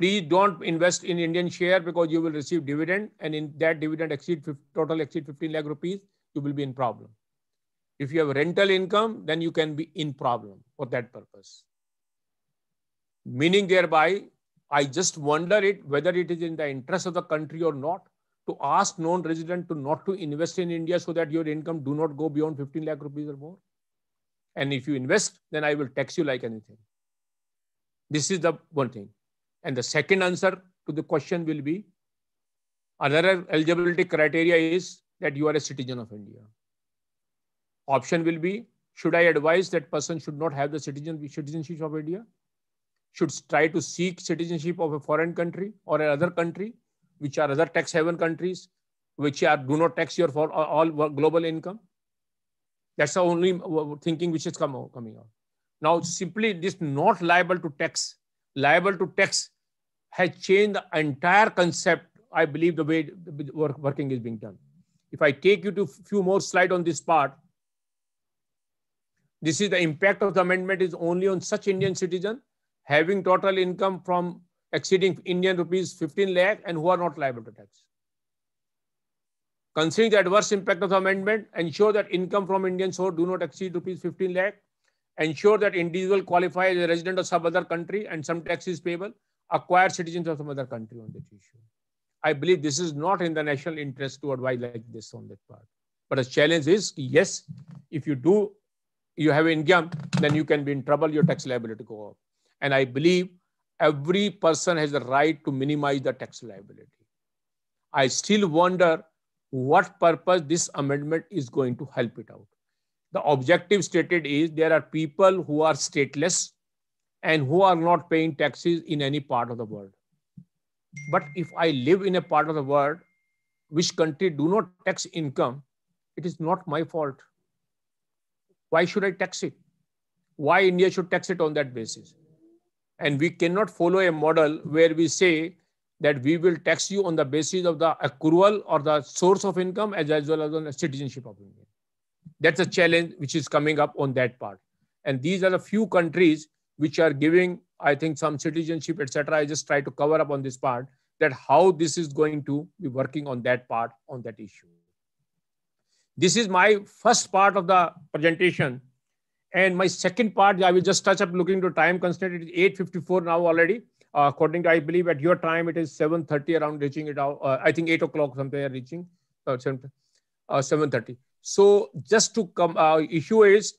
Please don't invest in Indian share because you will receive dividend and in that dividend exceed total exceed 15 lakh rupees, you will be in problem. If you have rental income, then you can be in problem for that purpose. Meaning thereby, I just wonder it whether it is in the interest of the country or not to ask non-resident to not to invest in India so that your income do not go beyond 15 lakh rupees or more. And if you invest, then I will tax you like anything. This is the one thing. And the second answer to the question will be another eligibility criteria is that you are a citizen of India. Option will be should I advise that person should not have the citizenship of India? Should try to seek citizenship of a foreign country or another country, which are other tax haven countries, which are do not tax your for uh, all global income? That's the only uh, thinking which is come, coming out. Now, simply this not liable to tax liable to tax has changed the entire concept, I believe, the way the work, working is being done. If I take you to a few more slides on this part, this is the impact of the amendment is only on such Indian citizen having total income from exceeding Indian rupees 15 lakh and who are not liable to tax. Considering the adverse impact of the amendment, ensure that income from Indian source do not exceed rupees 15 lakh ensure that individual qualifies as a resident of some other country and some tax is payable, acquire citizens of some other country on that issue. I believe this is not in the national interest to advise like this on that part. But the challenge is, yes, if you do, you have income, then you can be in trouble, your tax liability go up. And I believe every person has the right to minimize the tax liability. I still wonder what purpose this amendment is going to help it out. The objective stated is there are people who are stateless and who are not paying taxes in any part of the world. But if I live in a part of the world which country do not tax income, it is not my fault. Why should I tax it? Why India should tax it on that basis? And we cannot follow a model where we say that we will tax you on the basis of the accrual or the source of income as, as well as on the citizenship of India that's a challenge which is coming up on that part. And these are the few countries which are giving, I think, some citizenship, etc. I just try to cover up on this part that how this is going to be working on that part on that issue. This is my first part of the presentation. And my second part, I will just touch up looking to time constraint. It is 8.54 now already. Uh, according to, I believe at your time, it is 7.30 around reaching it out. Uh, I think 8 o'clock somewhere reaching, uh, 7, uh, 7.30. So just to come, uh, issue is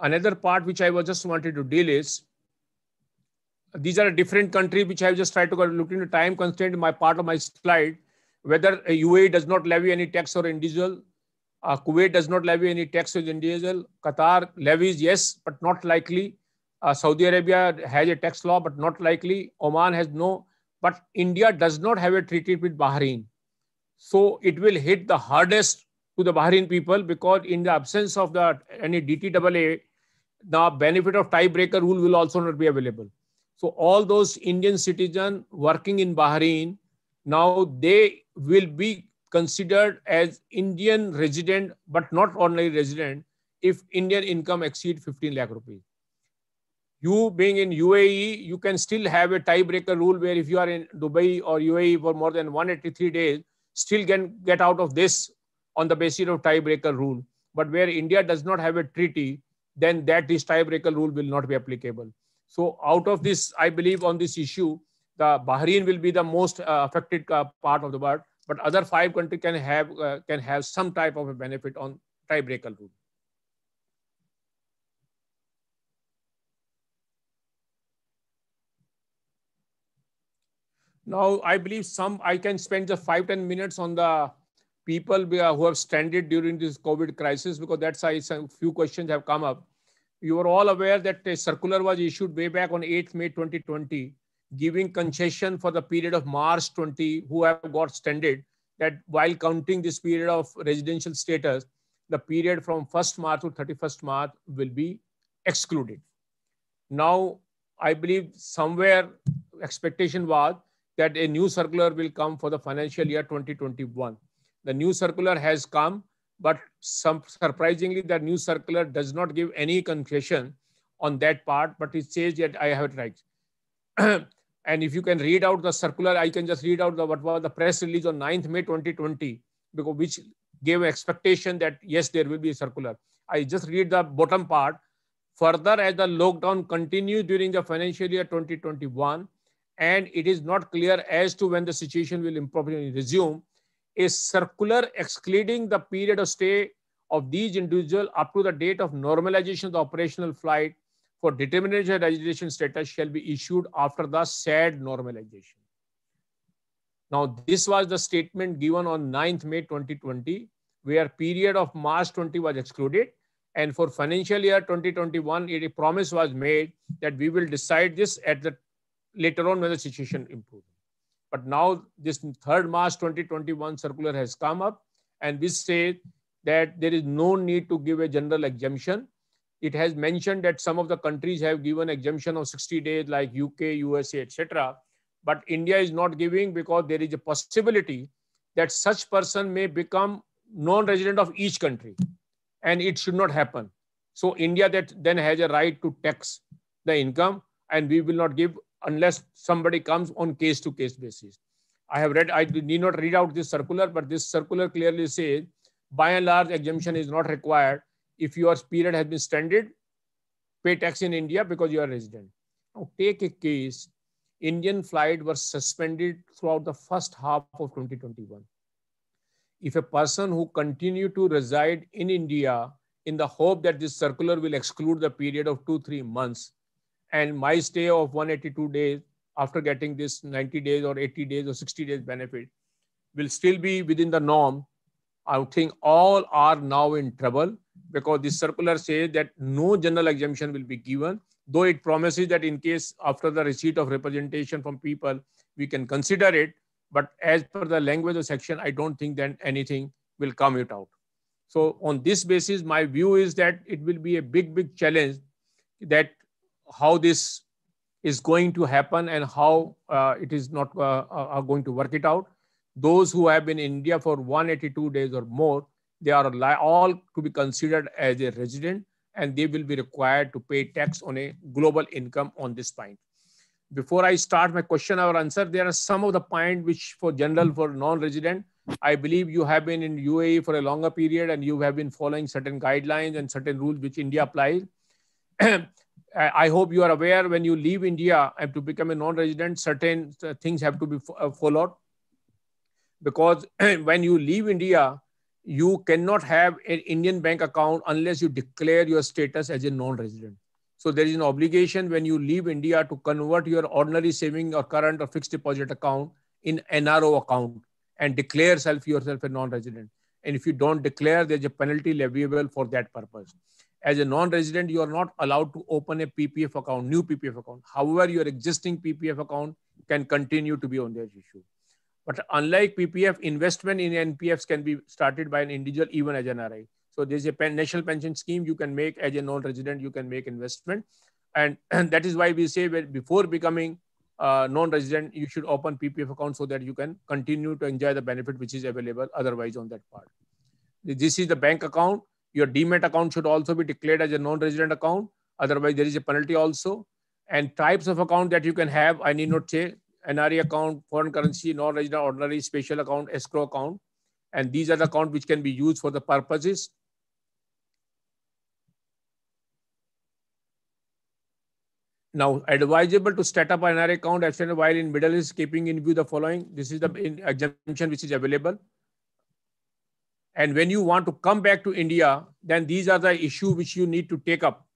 another part which I was just wanted to deal is these are different country which I have just tried to look into time constraint my part of my slide whether UAE does not levy any tax or individual. Uh, Kuwait does not levy any tax on individual. Qatar levies, yes, but not likely. Uh, Saudi Arabia has a tax law, but not likely. Oman has no. But India does not have a treaty with Bahrain. So it will hit the hardest to the Bahrain people because in the absence of the any DTAA, the benefit of tiebreaker rule will also not be available. So all those Indian citizen working in Bahrain, now they will be considered as Indian resident, but not only resident, if Indian income exceed 15 lakh rupees. You being in UAE, you can still have a tiebreaker rule where if you are in Dubai or UAE for more than 183 days, still can get out of this on the basis of tiebreaker rule. But where India does not have a treaty, then that this tiebreaker rule will not be applicable. So out of this, I believe on this issue, the Bahrain will be the most uh, affected uh, part of the world, but other five countries can have uh, can have some type of a benefit on tiebreaker rule. Now, I believe some I can spend the five ten minutes on the people uh, who have stranded during this COVID crisis because that's why some few questions have come up. You are all aware that a circular was issued way back on 8th May 2020, giving concession for the period of March 20 who have got stranded that while counting this period of residential status, the period from 1st March to 31st March will be excluded. Now, I believe somewhere expectation was that a new circular will come for the financial year 2021. The new circular has come, but some, surprisingly, that new circular does not give any concession on that part, but it says that I have it right. and if you can read out the circular, I can just read out the, what was the press release on 9th May 2020, because which gave expectation that yes, there will be a circular. I just read the bottom part. Further, as the lockdown continues during the financial year 2021, and it is not clear as to when the situation will improperly resume, a circular excluding the period of stay of these individuals up to the date of normalization of the operational flight for determination of registration status shall be issued after the said normalization. Now, this was the statement given on 9th May 2020, where period of March 20 was excluded. And for financial year 2021, a promise was made that we will decide this at the later on when the situation improved. But now this 3rd March 2021 circular has come up and we say that there is no need to give a general exemption. It has mentioned that some of the countries have given exemption of 60 days like UK, USA, etc. But India is not giving because there is a possibility that such person may become non-resident of each country and it should not happen. So India that then has a right to tax the income and we will not give unless somebody comes on case to case basis. I have read, I need not read out this circular, but this circular clearly says by and large exemption is not required if your period has been standard, pay tax in India because you are resident. Now take a case, Indian flight was suspended throughout the first half of 2021. If a person who continue to reside in India in the hope that this circular will exclude the period of two, three months, and my stay of 182 days after getting this 90 days or 80 days or 60 days benefit will still be within the norm, I think all are now in trouble because this circular says that no general exemption will be given, though it promises that in case after the receipt of representation from people, we can consider it. But as per the language of section, I don't think that anything will come it out. So on this basis, my view is that it will be a big, big challenge that how this is going to happen and how uh, it is not uh, uh, are going to work it out. Those who have been in India for 182 days or more, they are all to be considered as a resident and they will be required to pay tax on a global income on this point. Before I start my question or answer, there are some of the point which for general, for non-resident, I believe you have been in UAE for a longer period and you have been following certain guidelines and certain rules which India applies. I hope you are aware when you leave India and to become a non-resident, certain uh, things have to be uh, followed because when you leave India, you cannot have an Indian bank account unless you declare your status as a non-resident. So there is an obligation when you leave India to convert your ordinary saving or current or fixed deposit account in NRO account and declare yourself yourself a non-resident. And if you don't declare, there's a penalty leviable for that purpose as a non-resident, you are not allowed to open a PPF account, new PPF account. However, your existing PPF account can continue to be on their issue. But unlike PPF, investment in NPFs can be started by an individual even as an RI. So there's a pen, national pension scheme you can make as a non-resident, you can make investment. And, and that is why we say that before becoming uh, non-resident, you should open PPF account so that you can continue to enjoy the benefit which is available otherwise on that part. This is the bank account your DMAT account should also be declared as a non-resident account. Otherwise, there is a penalty also. And types of account that you can have, I need not say, NRE account, foreign currency, non-resident, ordinary, special account, escrow account. And these are the accounts which can be used for the purposes Now, advisable to set up an NRA account while in Middle East, keeping in view the following. This is the exemption which is available. And when you want to come back to India, then these are the issues which you need to take up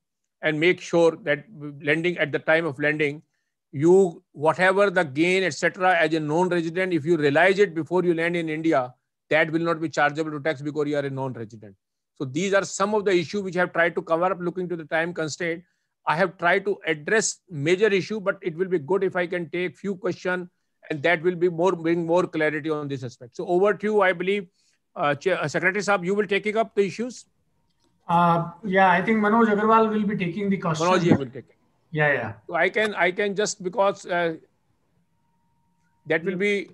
and make sure that lending at the time of lending, you whatever the gain, etc., as a non-resident, if you realize it before you land in India, that will not be chargeable to tax because you are a non-resident. So these are some of the issues which I have tried to cover up looking to the time constraint. I have tried to address major issue, but it will be good if I can take few questions and that will be more bring more clarity on this aspect. So over to you, I believe uh, uh, Secretary Saab, you will taking up the issues? Uh, yeah, I think Manoj Agarwal will be taking the question. Manoj will take it. Yeah, yeah. So I can, I can just because uh, that will be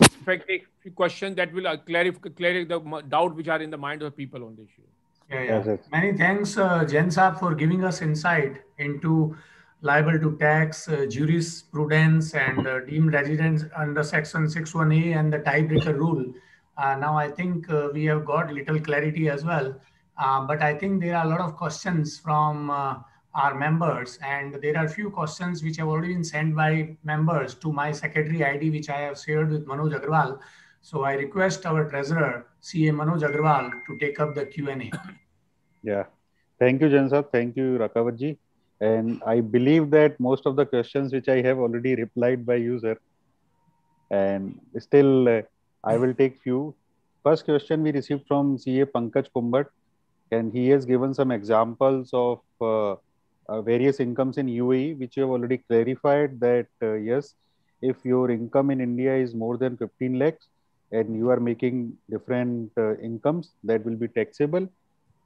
effective question that will uh, clarify, clarify the doubt which are in the mind of people on the issue. Yeah, yeah. Many thanks, uh, Jen Saab, for giving us insight into liable to tax, uh, jurisprudence, and uh, deemed residents under Section 61A and the tiebreaker rule. Uh, now, I think uh, we have got little clarity as well. Uh, but I think there are a lot of questions from uh, our members, and there are a few questions which have already been sent by members to my secretary ID, which I have shared with Manoj Agarwal. So I request our treasurer, CA Manoj Agarwal, to take up the Q&A. Yeah. Thank you, Jansab. Thank you, Rakawatji. And I believe that most of the questions which I have already replied by user. And still, uh, I will take few. First question we received from CA Pankaj Kumbat, and he has given some examples of uh, uh, various incomes in UAE, which you have already clarified that uh, yes, if your income in India is more than 15 lakhs and you are making different uh, incomes, that will be taxable.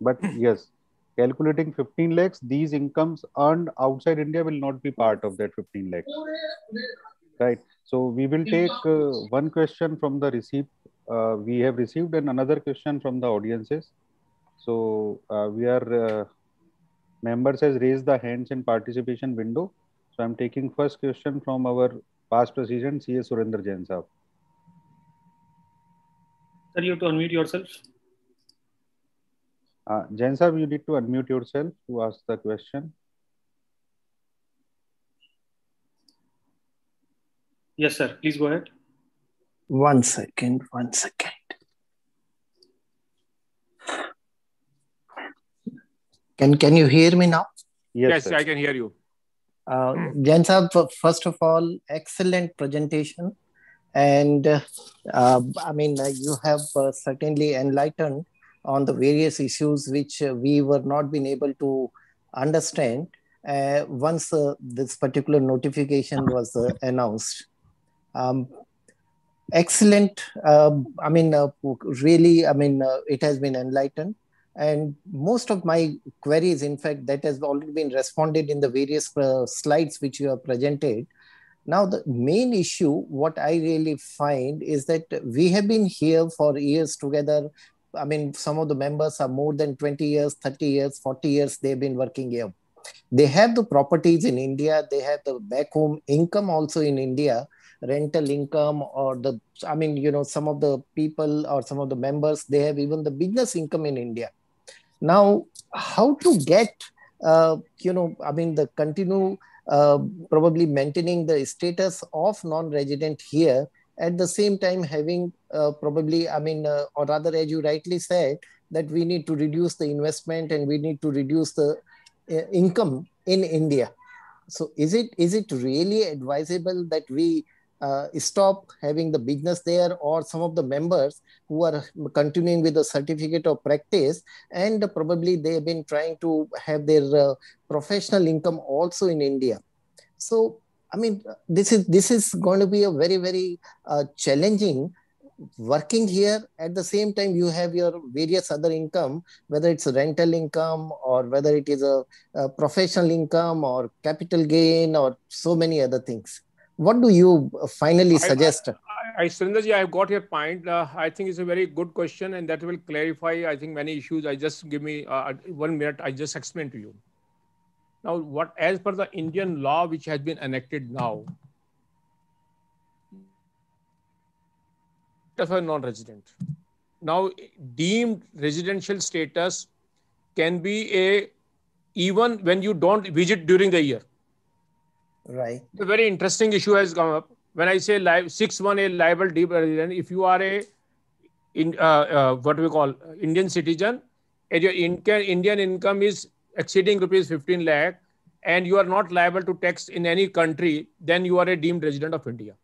But yes, calculating 15 lakhs, these incomes earned outside India will not be part of that 15 lakhs. Right. So we will take uh, one question from the receipt uh, we have received and another question from the audiences. So uh, we are uh, members has raised the hands in participation window. So I'm taking first question from our past president, C.S. Surinder Jain Sir, you have to unmute yourself. Uh, Jain sir, you need to unmute yourself to ask the question. Yes, sir. Please go ahead. One second. One second. Can Can you hear me now? Yes, yes I can hear you. Uh, Jain sir, first of all, excellent presentation, and uh, I mean uh, you have uh, certainly enlightened on the various issues which uh, we were not being able to understand uh, once uh, this particular notification was uh, announced. Um, excellent. Um, I mean, uh, really, I mean, uh, it has been enlightened. And most of my queries, in fact, that has already been responded in the various slides which you have presented. Now, the main issue, what I really find is that we have been here for years together I mean, some of the members are more than 20 years, 30 years, 40 years they've been working here. They have the properties in India, they have the back home income also in India, rental income, or the, I mean, you know, some of the people or some of the members, they have even the business income in India. Now, how to get, uh, you know, I mean, the continue uh, probably maintaining the status of non resident here at the same time having uh, probably i mean uh, or rather as you rightly said that we need to reduce the investment and we need to reduce the uh, income in india so is it is it really advisable that we uh, stop having the business there or some of the members who are continuing with the certificate of practice and probably they have been trying to have their uh, professional income also in india so I mean, this is this is going to be a very very uh, challenging working here at the same time you have your various other income whether it's rental income or whether it is a, a, professional income or capital gain or so many other things what do you finally suggest i, I, I i've got your point uh, i think it's a very good question and that will clarify i think many issues i just give me uh, one minute i just explain to you now, what as per the Indian law which has been enacted now, status of a non-resident. Now, deemed residential status can be a even when you don't visit during the year. Right. A very interesting issue has come up. When I say live six one a liable deep resident, if you are a in uh, uh, what we call uh, Indian citizen, and your income, Indian income is exceeding rupees 15 lakh and you are not liable to tax in any country, then you are a deemed resident of India.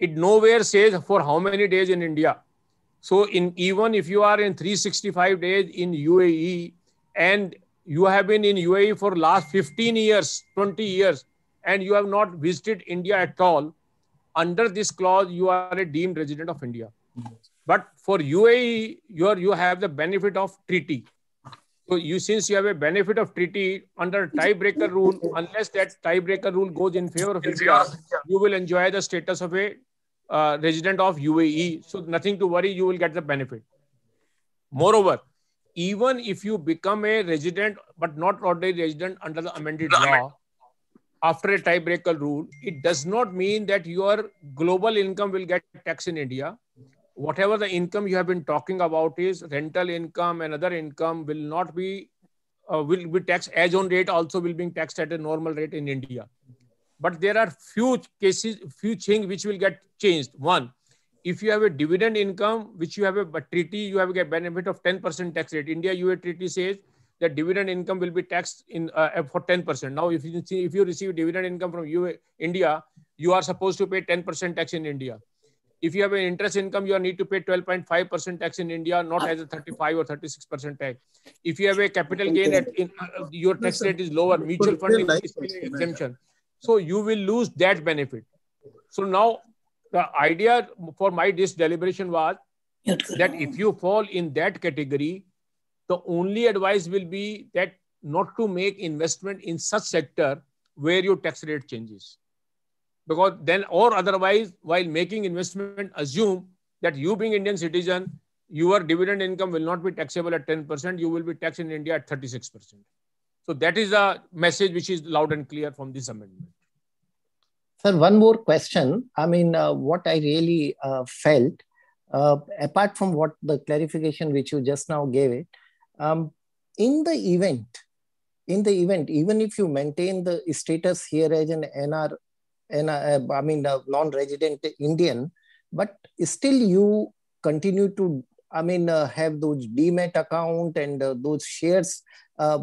It nowhere says for how many days in India. So in even if you are in 365 days in UAE and you have been in UAE for last 15 years, 20 years, and you have not visited India at all, under this clause you are a deemed resident of India. But for UAE, you, are, you have the benefit of treaty. So you since you have a benefit of treaty under tiebreaker rule, unless that tiebreaker rule goes in favor of India, you will enjoy the status of a uh, resident of UAE. So nothing to worry, you will get the benefit. Moreover, even if you become a resident but not ordinary resident under the amended law, after a tiebreaker rule, it does not mean that your global income will get tax in India whatever the income you have been talking about is rental income and other income will not be uh, will be taxed as on rate also will be taxed at a normal rate in India. But there are few cases, few things which will get changed. One, if you have a dividend income, which you have a, a treaty, you have a benefit of 10% tax rate. India UA treaty says that dividend income will be taxed in uh, for 10%. Now, if you see, if you receive dividend income from UA, India, you are supposed to pay 10% tax in India if you have an interest income, you need to pay 12.5% tax in India, not as a 35 or 36% tax. If you have a capital gain, at, in, uh, your tax rate is lower. Mutual fund is exemption. So you will lose that benefit. So now the idea for my this deliberation was that if you fall in that category, the only advice will be that not to make investment in such sector where your tax rate changes because then or otherwise while making investment assume that you being indian citizen your dividend income will not be taxable at 10% you will be taxed in india at 36% so that is a message which is loud and clear from this amendment sir one more question i mean uh, what i really uh, felt uh, apart from what the clarification which you just now gave it um, in the event in the event even if you maintain the status here as an nr and uh, uh, I mean a non-resident Indian, but still you continue to I mean uh, have those DMAT account and those shares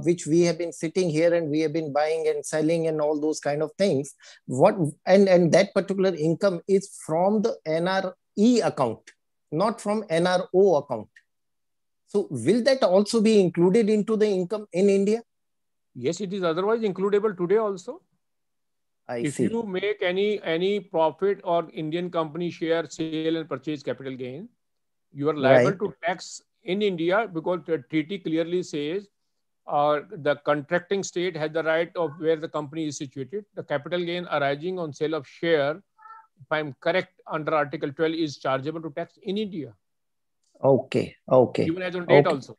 which we have been sitting here and we have been buying and selling and all those kind of things. What and and that particular income is from the NRE account, not from NRO account. So will that also be included into the income in India? Yes, it is otherwise includable today also. I if see. you make any any profit or Indian company share sale and purchase capital gain, you are liable right. to tax in India because the treaty clearly says uh, the contracting state has the right of where the company is situated. The capital gain arising on sale of share, if I'm correct, under Article 12 is chargeable to tax in India. Okay. Okay. Even as on date okay. also.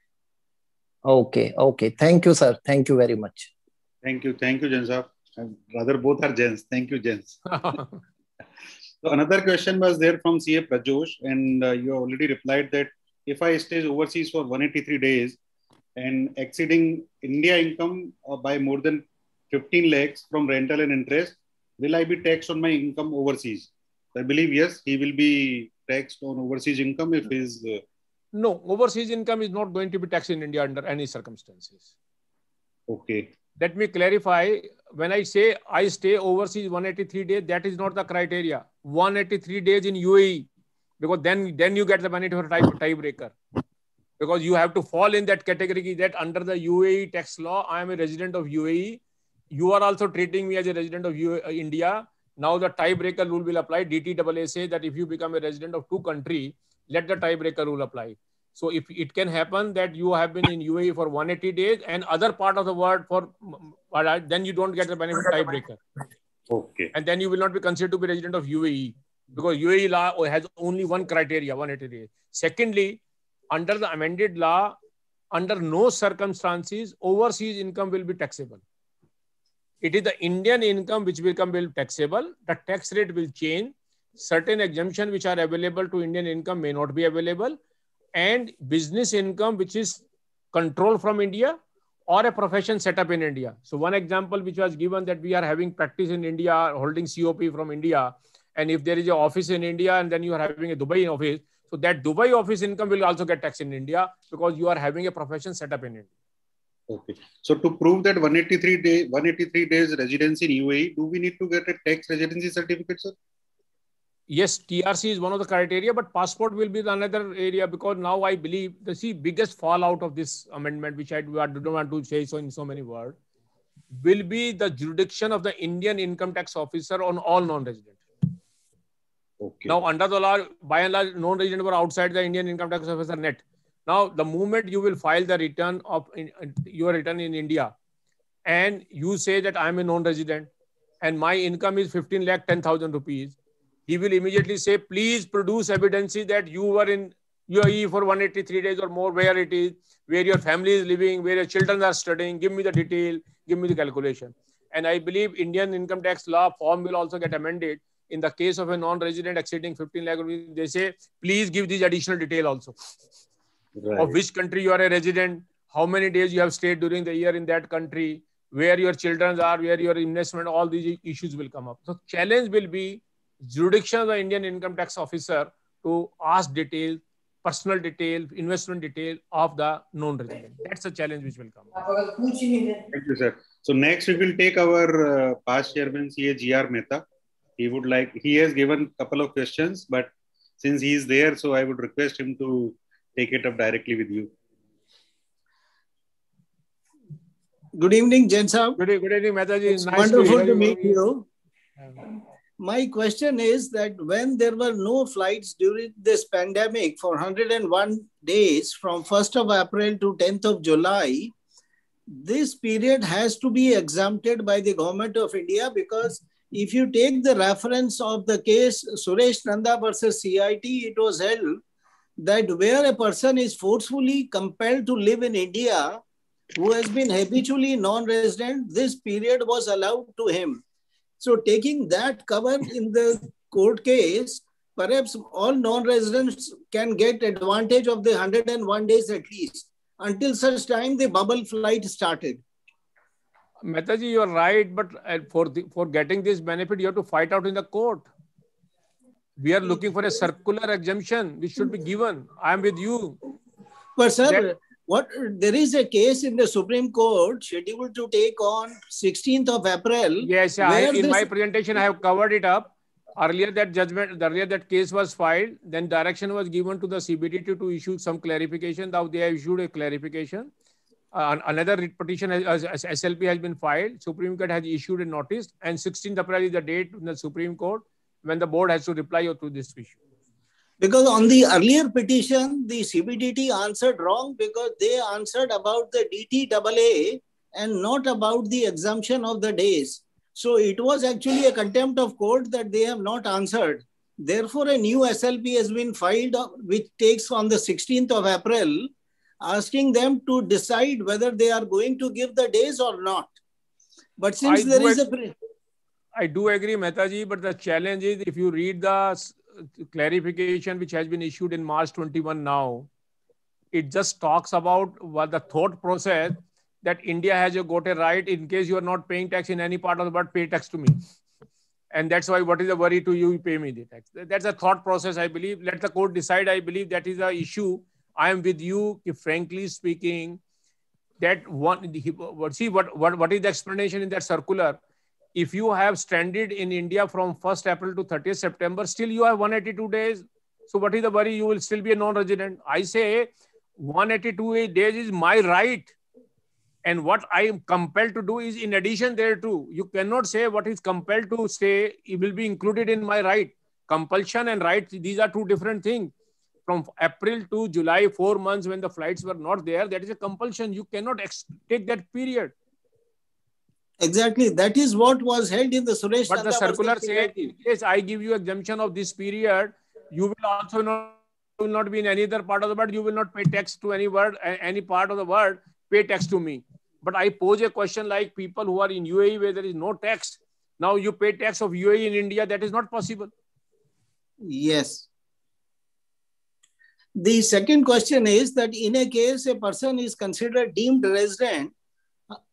Okay. Okay. Thank you, sir. Thank you very much. Thank you. Thank you, Jansaf rather both are gents. Thank you, gents. so another question was there from CA Prajosh, and uh, you already replied that if I stay overseas for 183 days and exceeding India income uh, by more than 15 lakhs from rental and interest, will I be taxed on my income overseas? I believe yes, he will be taxed on overseas income if his. Uh, no, overseas income is not going to be taxed in India under any circumstances. Okay. Let me clarify when I say I stay overseas 183 days, that is not the criteria. 183 days in UAE, because then then you get the benefit of tiebreaker, because you have to fall in that category that under the UAE tax law, I am a resident of UAE. You are also treating me as a resident of UAE, uh, India. Now the tiebreaker rule will apply. DTAA says that if you become a resident of two country, let the tiebreaker rule apply. So if it can happen that you have been in UAE for 180 days and other part of the world for, then you don't get the benefit tiebreaker. Okay. And then you will not be considered to be resident of UAE because UAE law has only one criteria, 180 days. Secondly, under the amended law, under no circumstances, overseas income will be taxable. It is the Indian income which become will taxable. The tax rate will change. Certain exemption which are available to Indian income may not be available and business income which is controlled from India or a profession set up in India. So one example which was given that we are having practice in India, holding COP from India, and if there is an office in India and then you are having a Dubai office, so that Dubai office income will also get taxed in India because you are having a profession set up in India. Okay. So to prove that 183 day 183 days residency in UAE, do we need to get a tax residency certificate, sir? yes trc is one of the criteria but passport will be another area because now i believe the see biggest fallout of this amendment which i do, I don't want to say so in so many words will be the jurisdiction of the indian income tax officer on all non-resident okay now under the law by and large non-resident were outside the indian income tax officer net now the moment you will file the return of in, your return in india and you say that i am a non-resident and my income is 15 lakh 10000 rupees he will immediately say, please produce evidences that you were in UAE for 183 days or more, where it is, where your family is living, where your children are studying. Give me the detail, give me the calculation. And I believe Indian income tax law form will also get amended. In the case of a non-resident exceeding 15 lakh rupees, they say, please give these additional detail also. Right. Of which country you are a resident, how many days you have stayed during the year in that country, where your children are, where your investment, all these issues will come up. So challenge will be jurisdiction of the Indian income tax officer to ask detail, personal detail, investment detail of the non-resident. That's a challenge which will come. Thank you, sir. So next we will take our uh, past chairman, CA GR Mehta. He would like, he has given a couple of questions, but since he is there, so I would request him to take it up directly with you. Good evening, Jen Good, good evening, Mehta ji. It's nice wonderful to, to meet you. you my question is that when there were no flights during this pandemic for 101 days from 1st of April to 10th of July, this period has to be exempted by the government of India because if you take the reference of the case Suresh Nanda versus CIT, it was held that where a person is forcefully compelled to live in India, who has been habitually non-resident, this period was allowed to him so taking that cover in the court case, perhaps all non-residents can get advantage of the 101 days at least. Until such time, the bubble flight started. Mehtaji, you are right, but uh, for the, for getting this benefit, you have to fight out in the court. We are looking for a circular exemption which should be given. I am with you. But sir, that, what there is a case in the Supreme Court scheduled to take on 16th of April. Yes, I, in this... my presentation I have covered it up. Earlier that judgment, earlier that case was filed. Then direction was given to the CBT to, to issue some clarification. Now they have issued a clarification. Uh, another petition as, as SLP has been filed. Supreme Court has issued a notice, and 16th April is the date in the Supreme Court when the board has to reply to this issue. Because on the earlier petition, the CBDT answered wrong because they answered about the DTAA and not about the exemption of the days. So it was actually a contempt of court that they have not answered. Therefore, a new SLP has been filed, which takes on the 16th of April, asking them to decide whether they are going to give the days or not. But since I there is ag- a. I do agree, Mehta ji, but the challenge is if you read the clarification which has been issued in March 21 now, it just talks about what the thought process that India has got a right in case you are not paying tax in any part of the world, pay tax to me. And that's why what is the worry to you, you pay me the tax. That's a thought process, I believe. Let the court decide. I believe that is the issue. I am with you, frankly speaking, that one, see what, what, what is the explanation in that circular? if you have stranded in India from 1st April to 30th September, still you have 182 days. So what is the worry? You will still be a non-resident. I say 182 days is my right. And what I am compelled to do is in addition thereto. You cannot say what is compelled to say, it will be included in my right. Compulsion and right, these are two different things. From April to July, four months when the flights were not there, that is a compulsion. You cannot take that period. Exactly. That is what was held in the Suresh. But the circular said, yes, I give you exemption of this period. You will also not will not be in any other part of the world. You will not pay tax to any word, any part of the world. Pay tax to me. But I pose a question like people who are in UAE where there is no tax. Now you pay tax of UAE in India. That is not possible. Yes. The second question is that in a case a person is considered deemed resident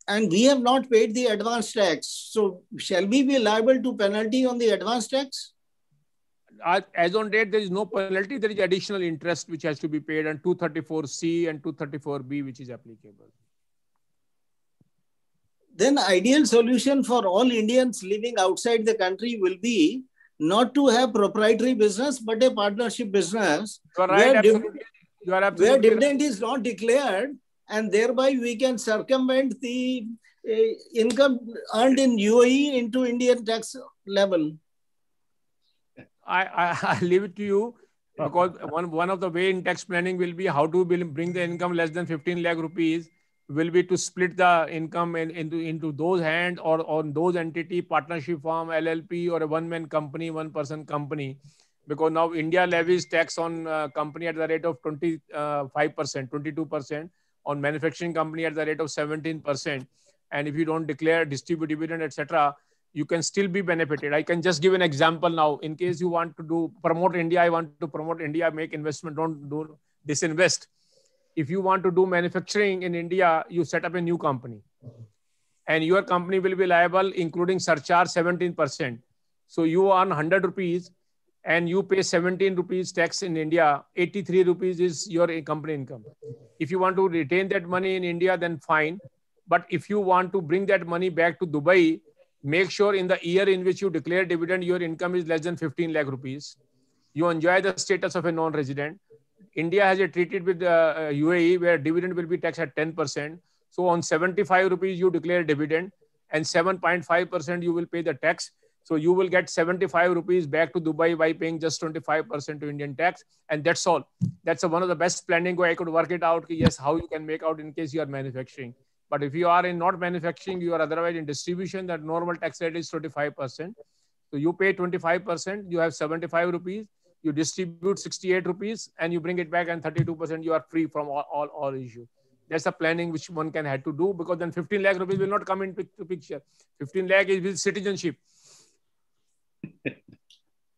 and we have not paid the advance tax. So shall we be liable to penalty on the advance tax? Uh, as on date, there is no penalty. There is additional interest which has to be paid and 234C and 234B which is applicable. Then ideal solution for all Indians living outside the country will be not to have proprietary business but a partnership business. You are right, absolutely. You are absolutely where dividend right. is not declared and thereby we can circumvent the uh, income earned in UAE into Indian tax level. I, I, I leave it to you because one, one of the way in tax planning will be how to bring the income less than 15 lakh rupees will be to split the income in, into into those hands or on those entity partnership firm llp or a one man company one person company because now india levies tax on uh, company at the rate of 25% uh, 22% on manufacturing company at the rate of 17%. And if you don't declare, distribute dividend, etc., you can still be benefited. I can just give an example now. In case you want to do promote India, I want to promote India, make investment, don't do disinvest. If you want to do manufacturing in India, you set up a new company. And your company will be liable, including surcharge 17%. So you earn 100 rupees and you pay 17 rupees tax in India, 83 rupees is your company income. If you want to retain that money in India, then fine. But if you want to bring that money back to Dubai, make sure in the year in which you declare dividend, your income is less than 15 lakh rupees. You enjoy the status of a non-resident. India has a treaty with uh, UAE uh, where dividend will be taxed at 10%. So on 75 rupees, you declare dividend and 7.5% you will pay the tax so you will get 75 rupees back to Dubai by paying just 25% to Indian tax. And that's all. That's a, one of the best planning way I could work it out. Yes, how you can make out in case you are manufacturing. But if you are in not manufacturing, you are otherwise in distribution, that normal tax rate is 25%. So you pay 25%, you have 75 rupees, you distribute 68 rupees and you bring it back and 32% you are free from all, all, all issue. That's the planning which one can have to do because then 15 lakh rupees will not come into picture. 15 lakh is with citizenship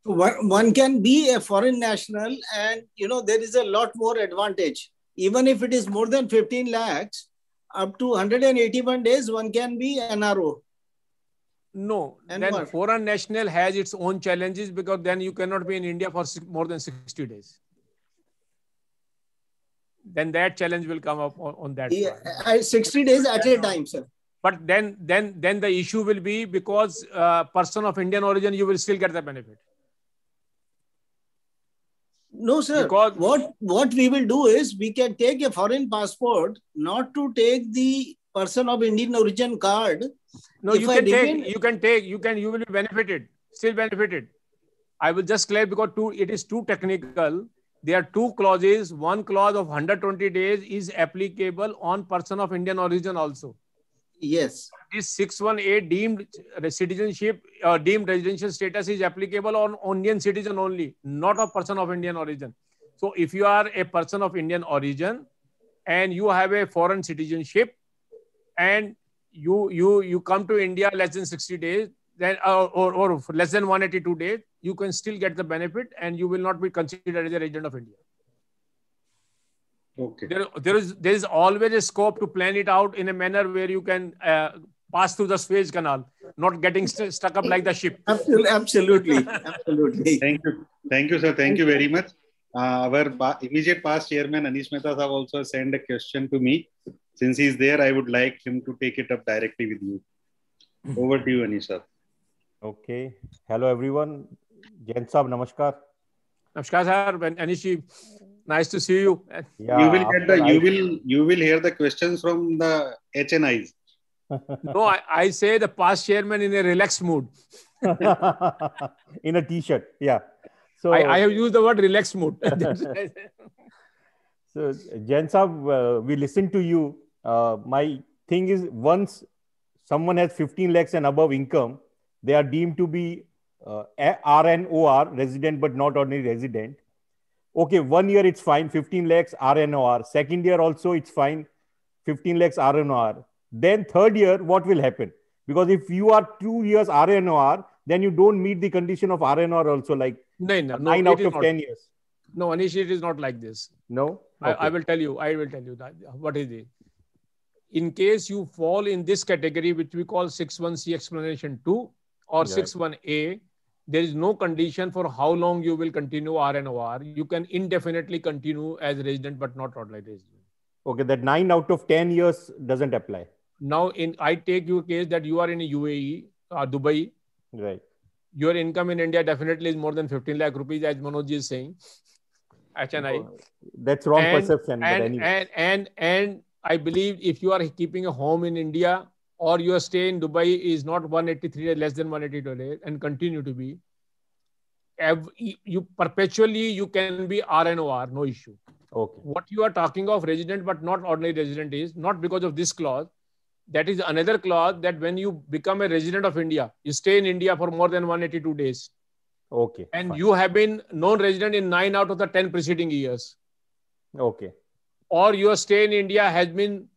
one, can be a foreign national and you know there is a lot more advantage even if it is more than 15 lakhs up to 181 days one can be nro no and then what? foreign national has its own challenges because then you cannot be in india for more than 60 days then that challenge will come up on, on that yeah, 60 days at a time sir but then then then the issue will be because uh, person of indian origin you will still get the benefit no sir because what what we will do is we can take a foreign passport not to take the person of indian origin card no if you can I take you can take you can you will be benefited still benefited i will just clear because two it is too technical there are two clauses one clause of 120 days is applicable on person of indian origin also Yes. This 618 deemed citizenship, uh, deemed residential status is applicable on Indian citizen only, not a person of Indian origin. So if you are a person of Indian origin and you have a foreign citizenship and you, you, you come to India less than 60 days, then uh, or, or less than 182 days, you can still get the benefit and you will not be considered as a resident of India. Okay. There, there is there is always a scope to plan it out in a manner where you can uh, pass through the Suez Canal, not getting st stuck up like the ship. Absolutely, absolutely, Thank you, thank you, sir. Thank, thank you very much. Uh, our immediate past chairman Anish Mehta have also sent a question to me. Since he's there, I would like him to take it up directly with you. Hmm. Over to you, Anish sir. Okay. Hello, everyone. Jain Saab, Namaskar. Namaskar, sir. Anish nice to see you yeah, you will get the you will you will hear the questions from the hnis no I, I say the past chairman in a relaxed mood in a t-shirt yeah so i, I have used the word relaxed mood so jan uh, we listen to you uh, my thing is once someone has 15 lakhs and above income they are deemed to be uh, r and or resident but not ordinary resident okay, one year it's fine, 15 lakhs RNOR. Second year also it's fine, 15 lakhs RNOR. Then third year, what will happen? Because if you are two years RNOR, then you don't meet the condition of RNOR also, like no, no, nine out of not. 10 years. No, Anish, it is not like this. No? Okay. I, I, will tell you, I will tell you that. What is it? In case you fall in this category, which we call C explanation 2 or six 61A, there is no condition for how long you will continue RNR. You can indefinitely continue as resident, but not outlier resident. Okay, that nine out of 10 years doesn't apply. Now, in I take your case that you are in UAE, uh, Dubai. Right. Your income in India definitely is more than 15 lakh rupees, as Manoj is saying. HNI. that's wrong and, perception. And, anyway. and, and, and I believe if you are keeping a home in India, or your stay in Dubai is not 183 days, less than 180 days, and continue to be, you perpetually you can be RNOR, no issue. Okay. What you are talking of resident but not ordinary resident is not because of this clause. That is another clause that when you become a resident of India, you stay in India for more than 182 days. Okay. And fine. you have been non-resident in nine out of the 10 preceding years. Okay. Or your stay in India has been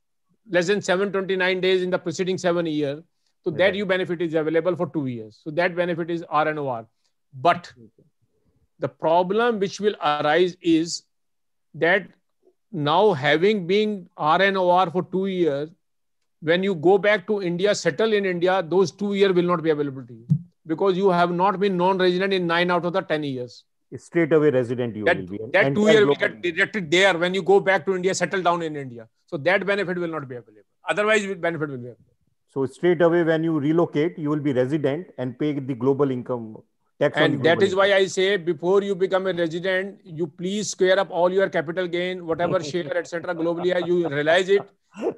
less than 729 days in the preceding seven year. So yeah. that you benefit is available for two years. So that benefit is RNOR. But the problem which will arise is that now having been RNOR for two years, when you go back to India, settle in India, those two years will not be available to you because you have not been non-resident in nine out of the 10 years straight away resident you that, will be. That two year will get deducted there when you go back to India, settle down in India. So that benefit will not be available. Otherwise, benefit will be available. So straight away when you relocate, you will be resident and pay the global income tax. And that is income. why I say before you become a resident, you please square up all your capital gain, whatever share, etc. Globally, you realize it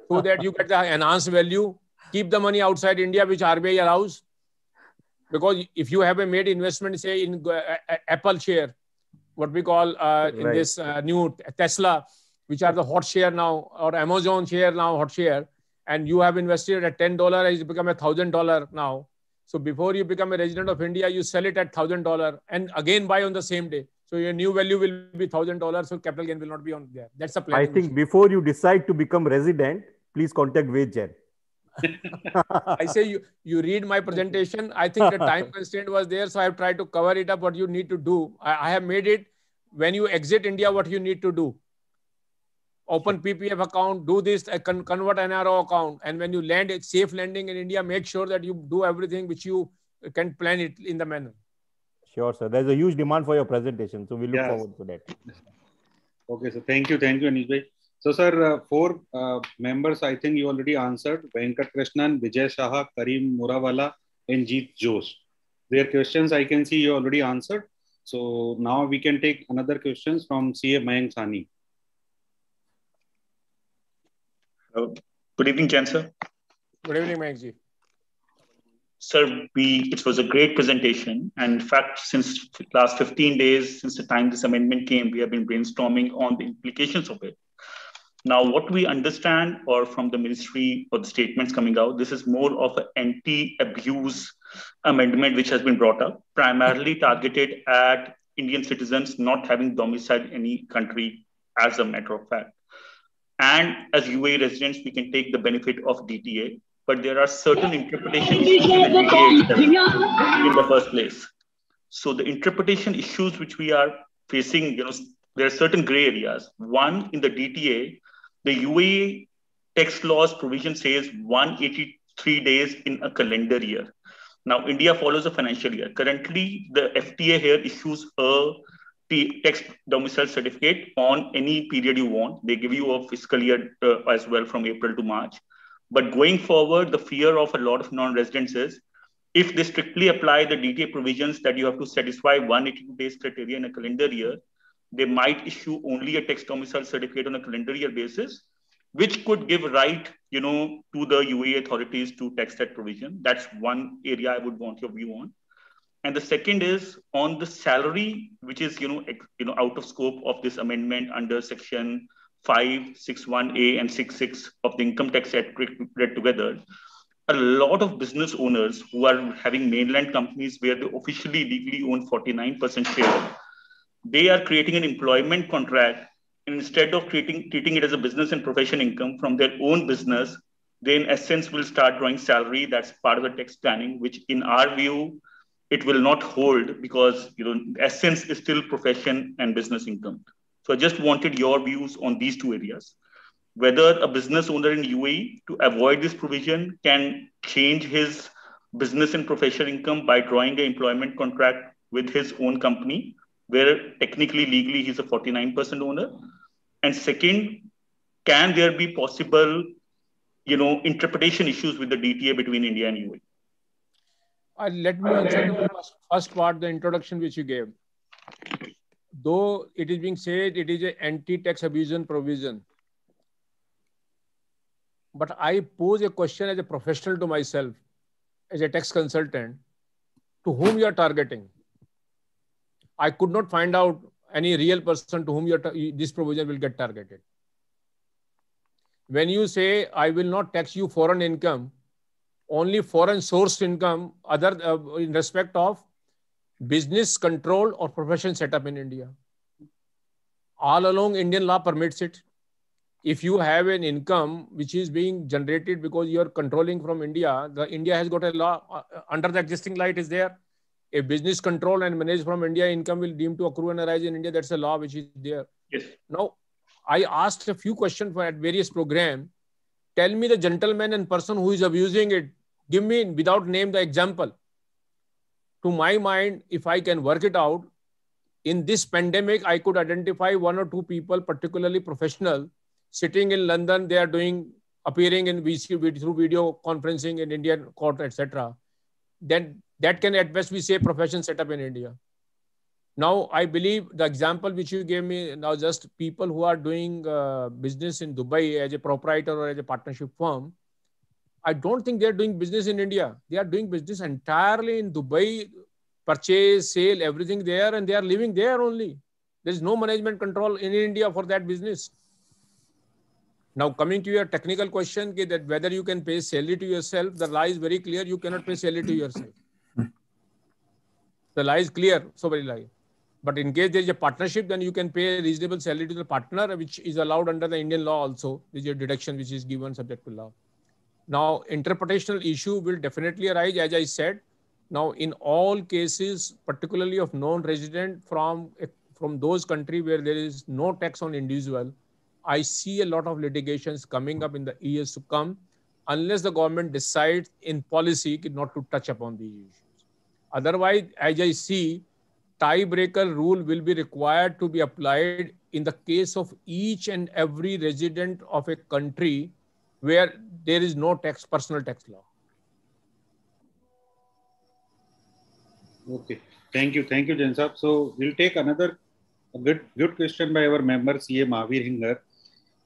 so that you get the enhanced value. Keep the money outside India, which RBI allows because if you have a made investment say in uh, uh, uh, apple share what we call uh, in this uh, new tesla which are the hot share now or amazon share now hot share and you have invested at $10 it become a thousand dollar now so before you become a resident of india you sell it at thousand dollar and again buy on the same day so your new value will be thousand dollars so capital gain will not be on there that's a plan i think before you decide to become resident please contact wage I say you you read my presentation. I think the time constraint was there, so I've tried to cover it up. What you need to do, I, I have made it. When you exit India, what you need to do. Open PPF account, do this, uh, convert NRO account, and when you land, it, safe landing in India. Make sure that you do everything which you can plan it in the manner. Sure, sir. There's a huge demand for your presentation, so we look yes. forward to that. Okay, so thank you, thank you, Anishbhai. So, sir, uh, four uh, members, I think you already answered Venkat Krishnan, Vijay Shah, Karim Murawala, and Jeet Josh. Their questions I can see you already answered. So, now we can take another questions from CA Mayank Sani. Hello. Good evening, Chan, sir. Good evening, Mayank Sir, we, it was a great presentation. And in fact, since last 15 days, since the time this amendment came, we have been brainstorming on the implications of it. Now, what we understand or from the ministry or the statements coming out, this is more of an anti-abuse amendment which has been brought up, primarily targeted at Indian citizens not having domicile in any country as a matter of fact. And as UAE residents, we can take the benefit of DTA, but there are certain interpretations in the first place. So the interpretation issues which we are facing, you know, there are certain gray areas. One in the DTA, the UAE tax laws provision says 183 days in a calendar year. Now, India follows a financial year. Currently, the FTA here issues a tax domicile certificate on any period you want. They give you a fiscal year uh, as well from April to March. But going forward, the fear of a lot of non residents is if they strictly apply the DTA provisions that you have to satisfy 182 days criteria in a calendar year, they might issue only a tax domicile certificate on a calendar year basis, which could give right, you know, to the UAE authorities to tax that provision. That's one area I would want your view on. And the second is on the salary, which is, you know, you know, out of scope of this amendment under section 561A and 66 of the Income Tax Act read together. A lot of business owners who are having mainland companies where they officially legally own 49% share they are creating an employment contract instead of treating, treating it as a business and profession income from their own business they in essence will start drawing salary that's part of the tax planning which in our view it will not hold because you know essence is still profession and business income so i just wanted your views on these two areas whether a business owner in uae to avoid this provision can change his business and professional income by drawing an employment contract with his own company where technically, legally, he's a 49% owner? And second, can there be possible, you know, interpretation issues with the DTA between India and UAE? Uh, let me answer the first, first part, the introduction which you gave. Though it is being said it is an anti-tax evasion provision, but I pose a question as a professional to myself, as a tax consultant, to whom you are targeting. I could not find out any real person to whom this provision will get targeted. When you say, I will not tax you foreign income, only foreign sourced income other uh, in respect of business control or profession setup in India. All along, Indian law permits it. If you have an income which is being generated because you are controlling from India, the India has got a law uh, under the existing law. It is there a business control and manage from India income will deem to accrue and arise in India. That's a law which is there. Yes. Now, I asked a few questions for at various program. Tell me the gentleman and person who is abusing it. Give me without name the example. To my mind, if I can work it out, in this pandemic, I could identify one or two people, particularly professional, sitting in London. They are doing appearing in VC through video conferencing in Indian court, etc. Then that can at best we say profession set up in India. Now, I believe the example which you gave me now just people who are doing uh, business in Dubai as a proprietor or as a partnership firm, I don't think they're doing business in India. They are doing business entirely in Dubai, purchase, sale, everything there, and they are living there only. There is no management control in India for that business. Now, coming to your technical question that whether you can pay salary to yourself, the lie is very clear. You cannot pay salary to yourself. The lie is clear, so very lie. But in case there is a partnership, then you can pay a reasonable salary to the partner, which is allowed under the Indian law also. There is a deduction which is given subject to law. Now, interpretational issue will definitely arise, as I said. Now, in all cases, particularly of non-resident from from those country where there is no tax on individual, I see a lot of litigations coming up in the years to come, unless the government decides in policy not to touch upon these issues. Otherwise, as I see, tiebreaker rule will be required to be applied in the case of each and every resident of a country where there is no tax personal tax law. Okay, thank you, thank you, Jansab. So we'll take another good good question by our member CA Mahavir Hingar.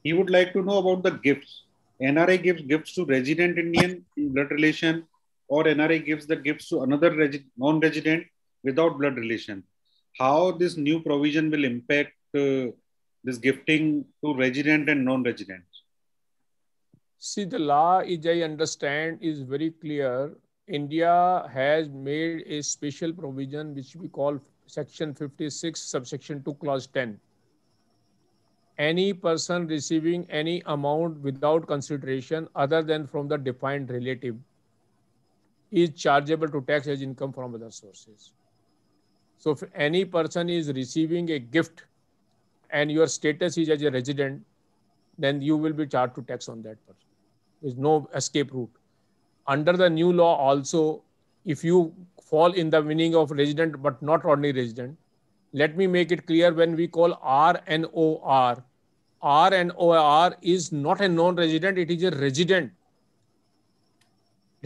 He would like to know about the gifts. NRI gives gifts to resident Indian in blood relation or NRI gives the gifts to another non-resident without blood relation. How this new provision will impact uh, this gifting to resident and non-resident? See, the law, as I understand, is very clear. India has made a special provision which we call Section 56, subsection 2, clause 10. Any person receiving any amount without consideration other than from the defined relative is chargeable to tax as income from other sources. So if any person is receiving a gift and your status is as a resident, then you will be charged to tax on that person. There's no escape route. Under the new law also, if you fall in the meaning of resident but not only resident, let me make it clear when we call R N O R, R N O R is not a non-resident, it is a resident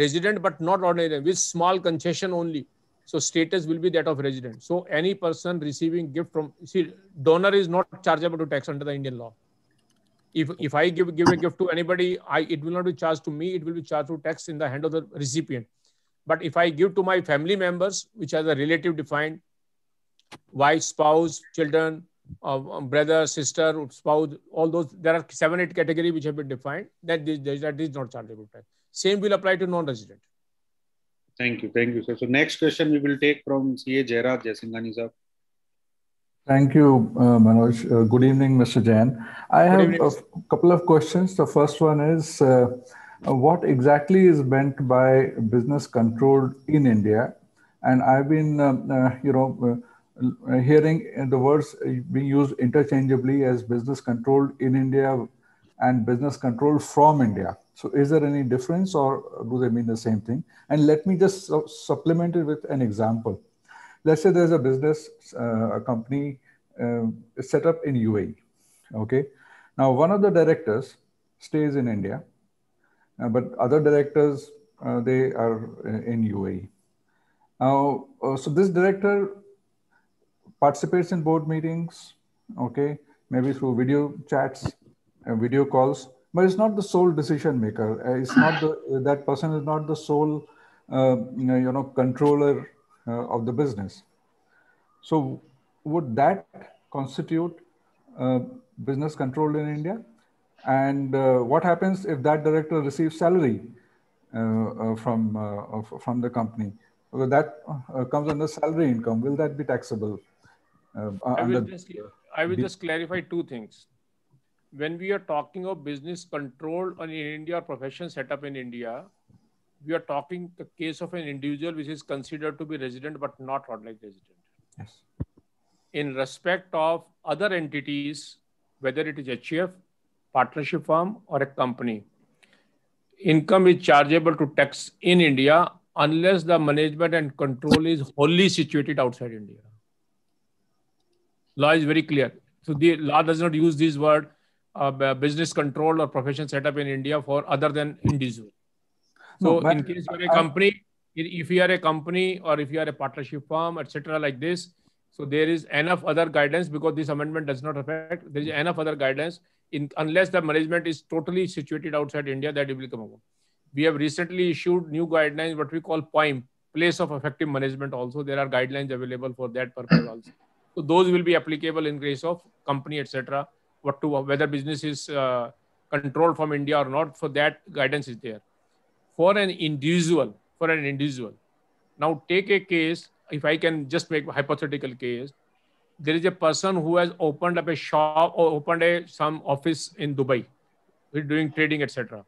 resident but not ordinary with small concession only so status will be that of resident so any person receiving gift from see donor is not chargeable to tax under the indian law if if i give give a gift to anybody i it will not be charged to me it will be charged to tax in the hand of the recipient but if i give to my family members which are the relative defined wife spouse children uh, um, brother sister spouse all those there are seven eight category which have been defined that is that is not chargeable tax same will apply to non-resident. Thank you. Thank you, sir. So next question we will take from CA Jairaj Jaisinghani, sir. Thank you, uh, Manoj. Uh, good evening, Mr. Jain. I good have evening. a couple of questions. The first one is, uh, uh what exactly is meant by business control in India? And I've been, uh, uh, you know, hearing the words being used interchangeably as business control in India and business control from India. So is there any difference or do they mean the same thing? And let me just su supplement it with an example. Let's say there's a business, uh, a company uh, set up in UAE. Okay. Now, one of the directors stays in India, uh, but other directors, uh, they are uh, in UAE. Now, uh, so this director participates in board meetings, okay, maybe through video chats, video calls, but it's not the sole decision maker. Uh, it's not the, uh, that person is not the sole, uh, you, know, controller uh, of the business. So would that constitute uh, business control in India? And uh, what happens if that director receives salary from from the company? Well, that comes under salary income. Will that be taxable? I will, just, I will just clarify two things when we are talking of business control in India or profession setup in India, we are talking the case of an individual which is considered to be resident but not organized resident. Yes. In respect of other entities, whether it is chief, partnership firm, or a company, income is chargeable to tax in India unless the management and control is wholly situated outside India. Law is very clear. So the law does not use this word a business control or profession setup in India for other than individual. So no, in case you're a company, if you are a company or if you are a partnership firm, etc., like this, so there is enough other guidance because this amendment does not affect. There is enough other guidance in unless the management is totally situated outside India that it will come about. We have recently issued new guidelines, what we call PIME, place of effective management. Also, there are guidelines available for that purpose also. So those will be applicable in case of company, etc what to whether business is uh, controlled from India or not. For that guidance is there. For an individual, for an individual. Now take a case. If I can just make a hypothetical case, there is a person who has opened up a shop or opened a some office in Dubai. He's doing trading, etc.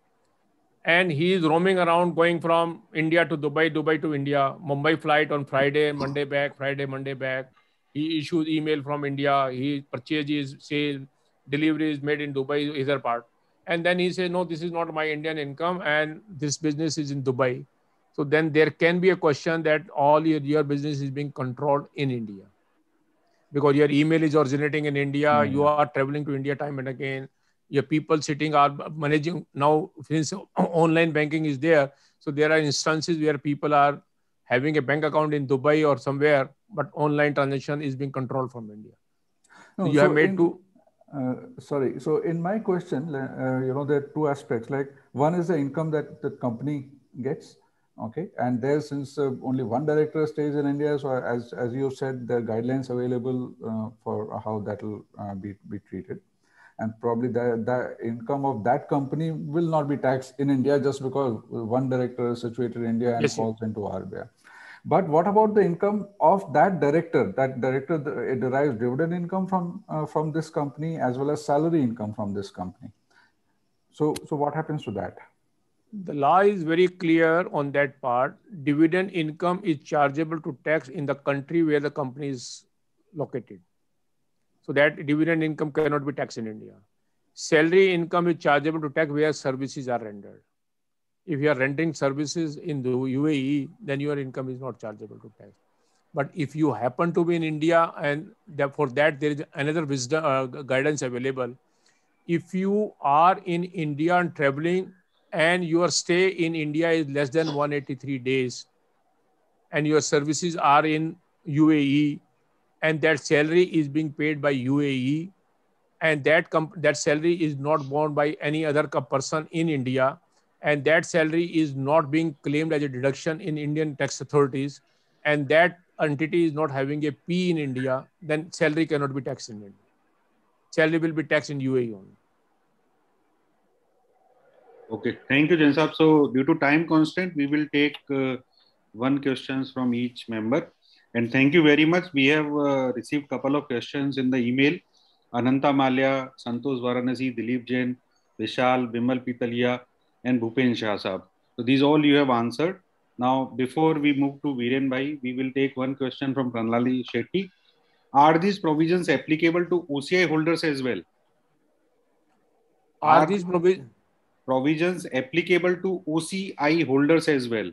And he is roaming around, going from India to Dubai, Dubai to India, Mumbai flight on Friday, Monday back, Friday, Monday back he issues email from India, he purchases, sales, delivery is made in Dubai, either part. And then he says, no, this is not my Indian income and this business is in Dubai. So then there can be a question that all your, your business is being controlled in India because your email is originating in India. Mm-hmm. You are traveling to India time and again. Your people sitting are managing now since online banking is there. So there are instances where people are having a bank account in Dubai or somewhere, but online transaction is being controlled from India. so you so have made in, uh, sorry. So in my question, uh, you know, there are two aspects. Like one is the income that the company gets. Okay, and there since uh, only one director stays in India, so as as you said, the guidelines available uh, for how that will uh, be be treated, and probably the the income of that company will not be taxed in India just because one director is situated in India and yes, falls into RBI. But what about the income of that director? That director derives dividend income from uh, from this company as well as salary income from this company. So, so what happens to that? The law is very clear on that part. Dividend income is chargeable to tax in the country where the company is located. So that dividend income cannot be taxed in India. Salary income is chargeable to tax where services are rendered. If you are renting services in the UAE, then your income is not chargeable to tax. But if you happen to be in India, and for that there is another wisdom uh, guidance available. If you are in India and traveling, and your stay in India is less than 183 days, and your services are in UAE, and that salary is being paid by UAE, and that that salary is not borne by any other person in India, and that salary is not being claimed as a deduction in Indian tax authorities, and that entity is not having a P in India, then salary cannot be taxed in India. Salary will be taxed in UAE only. Okay, thank you, Jansab. So, due to time constraint, we will take uh, one questions from each member. And thank you very much. We have uh, received couple of questions in the email. Ananta Malia, Santosh Varanasi, Dilip Jain, Vishal, Bimal Pitalia, and Bhupen Shah Saab. So these all you have answered. Now, before we move to Viren Bhai, we will take one question from Pranlali Shetty. Are these provisions applicable to OCI holders as well? Are, Are these provi- provisions applicable to OCI holders as well?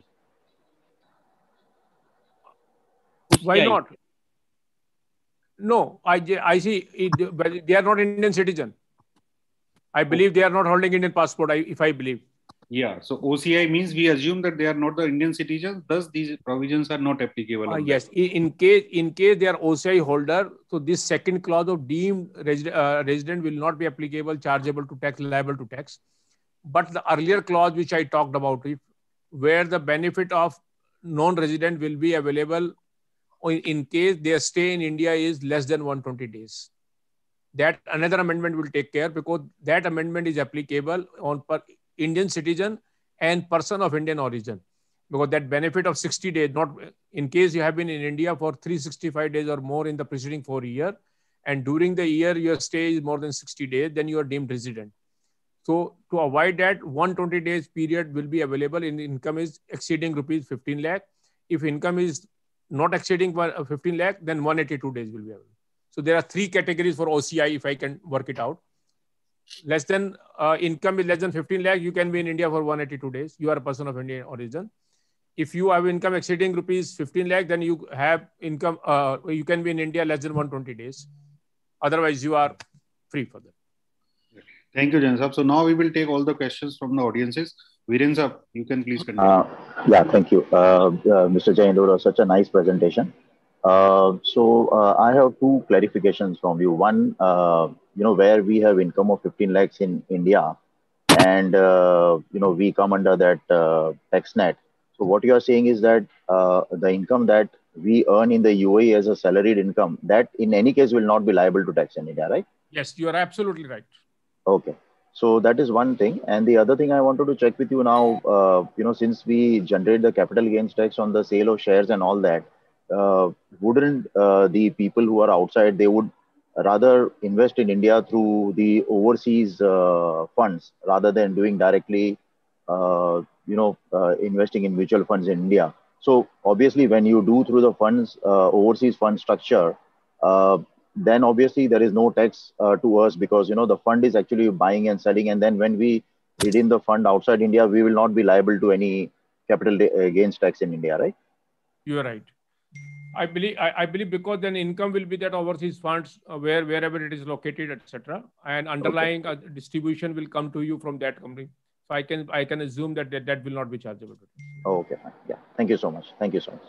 Why yeah. not? No, I, I see. It, they are not Indian citizen. I believe they are not holding Indian passport. I, if I believe. Yeah. So OCI means we assume that they are not the Indian citizens. Thus, these provisions are not applicable. Uh, yes. In, case in case they are OCI holder, so this second clause of deemed resi uh, resident will not be applicable, chargeable to tax, liable to tax. But the earlier clause which I talked about, if where the benefit of non-resident will be available in case their stay in India is less than 120 days that another amendment will take care because that amendment is applicable on per Indian citizen and person of Indian origin. Because that benefit of 60 days, not in case you have been in India for 365 days or more in the preceding four year, and during the year your stay is more than 60 days, then you are deemed resident. So to avoid that, 120 days period will be available in income is exceeding rupees 15 lakh. If income is not exceeding 15 lakh, then 182 days will be available. So there are three categories for OCI if I can work it out less than uh, income is less than 15 lakh, you can be in India for 182 days. You are a person of Indian origin. If you have income exceeding rupees 15 lakh, then you have income. Uh, you can be in India less than 120 days. Otherwise, you are free for that. Thank you, Jansab. So now we will take all the questions from the audiences. Viren sir, you can please continue. Uh, yeah, thank you. Uh, uh, Mr. Jayandur, such a nice presentation. Uh, so uh, I have two clarifications from you. One, uh, you know where we have income of 15 lakhs in India, and uh, you know we come under that uh, tax net. So what you are saying is that uh, the income that we earn in the UAE as a salaried income, that in any case will not be liable to tax in India, right? Yes, you are absolutely right. Okay. So that is one thing, and the other thing I wanted to check with you now, uh, you know, since we generate the capital gains tax on the sale of shares and all that, uh, wouldn't uh, the people who are outside they would rather invest in India through the overseas uh, funds rather than doing directly, uh, you know, uh, investing in mutual funds in India. So obviously, when you do through the funds uh, overseas fund structure, uh, then obviously there is no tax uh, to us because you know the fund is actually buying and selling, and then when we redeem the fund outside India, we will not be liable to any capital gains tax in India, right? You are right. I believe I, I, believe because then income will be that overseas funds uh, where wherever it is located, etc. And underlying okay. uh, distribution will come to you from that company. So I can I can assume that that, that will not be chargeable. Oh, okay, fine. Yeah. Thank you so much. Thank you so much.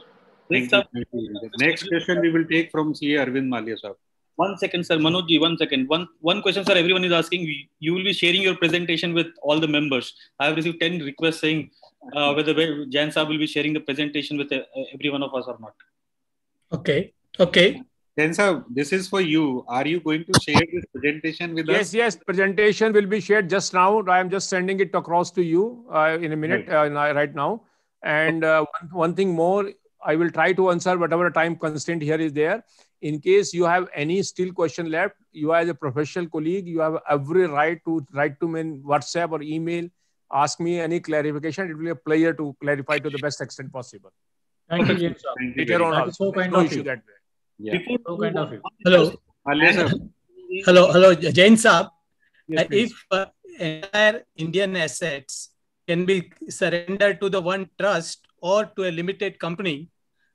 Next, you. next question we will take from CA Arvind Malia sir. One second, sir. Manojji, one second. One one question, sir. Everyone is asking. You will be sharing your presentation with all the members. I have received ten requests saying uh, whether Jan sir will be sharing the presentation with uh, every one of us or not. Okay. Okay. Then, sir, this is for you. Are you going to share this presentation with yes, us? Yes, yes. Presentation will be shared just now. I am just sending it across to you uh, in a minute right, uh, right now. And uh, one, one, thing more, I will try to answer whatever time constraint here is there. In case you have any still question left, you as a professional colleague, you have every right to write to me in WhatsApp or email. Ask me any clarification. It will be a pleasure to clarify to the best extent possible. Thank you, James. Thank you. so kind of you. That Yeah. so kind of you. Hello. Ah, hello, hello, Jain Yes, uh, if uh, entire Indian assets can be surrendered to the one trust or to a limited company,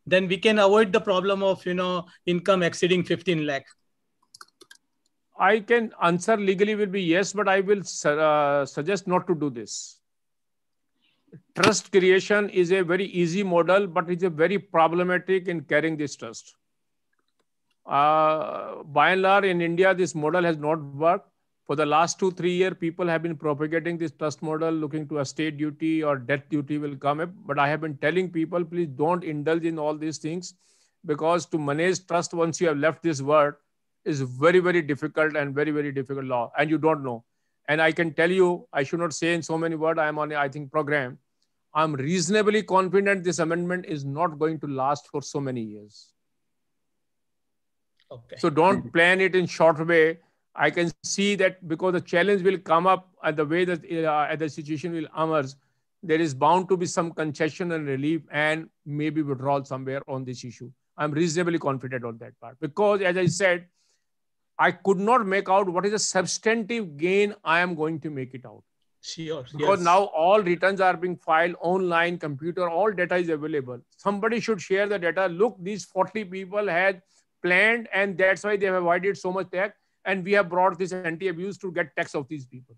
then we can avoid the problem of you know income exceeding 15 lakh. I can answer legally will be yes, but I will uh, suggest not to do this trust creation is a very easy model, but it's a very problematic in carrying this trust. Uh, by and large, in India, this model has not worked. For the last two, three years, people have been propagating this trust model, looking to a state duty or death duty will come up. But I have been telling people, please don't indulge in all these things because to manage trust once you have left this world is very, very difficult and very, very difficult law. And you don't know. And I can tell you, I should not say in so many words, I am on, I think, program I'm reasonably confident this amendment is not going to last for so many years. Okay. So don't hmm. plan it in short way. I can see that because the challenge will come up at the way that uh, the situation will emerge, there is bound to be some concession and relief and maybe withdrawal somewhere on this issue. I'm reasonably confident on that part because, as I said, I could not make out what is the substantive gain I am going to make it out. Sure. Because yes. now all returns are being filed online, computer, all data is available. Somebody should share the data. Look, these 40 people had planned, and that's why they have avoided so much tax. And we have brought this anti abuse to get tax of these people.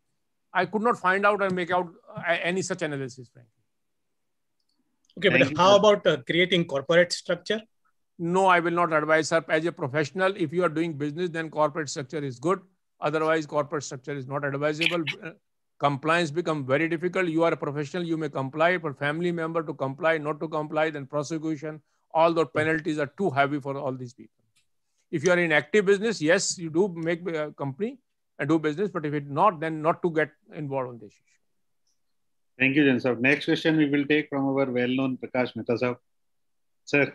I could not find out and make out uh, any such analysis, frankly. Okay, Thank but how about uh, creating corporate structure? No, I will not advise, sir. As a professional, if you are doing business, then corporate structure is good. Otherwise, corporate structure is not advisable. Uh, compliance become very difficult. You are a professional, you may comply, but family member to comply, not to comply, then prosecution, all the penalties are too heavy for all these people. If you are in active business, yes, you do make a uh, company and do business, but if it's not, then not to get involved on this issue. Thank you, Jansab. Next question we will take from our well-known Prakash Mehta sir. Sir.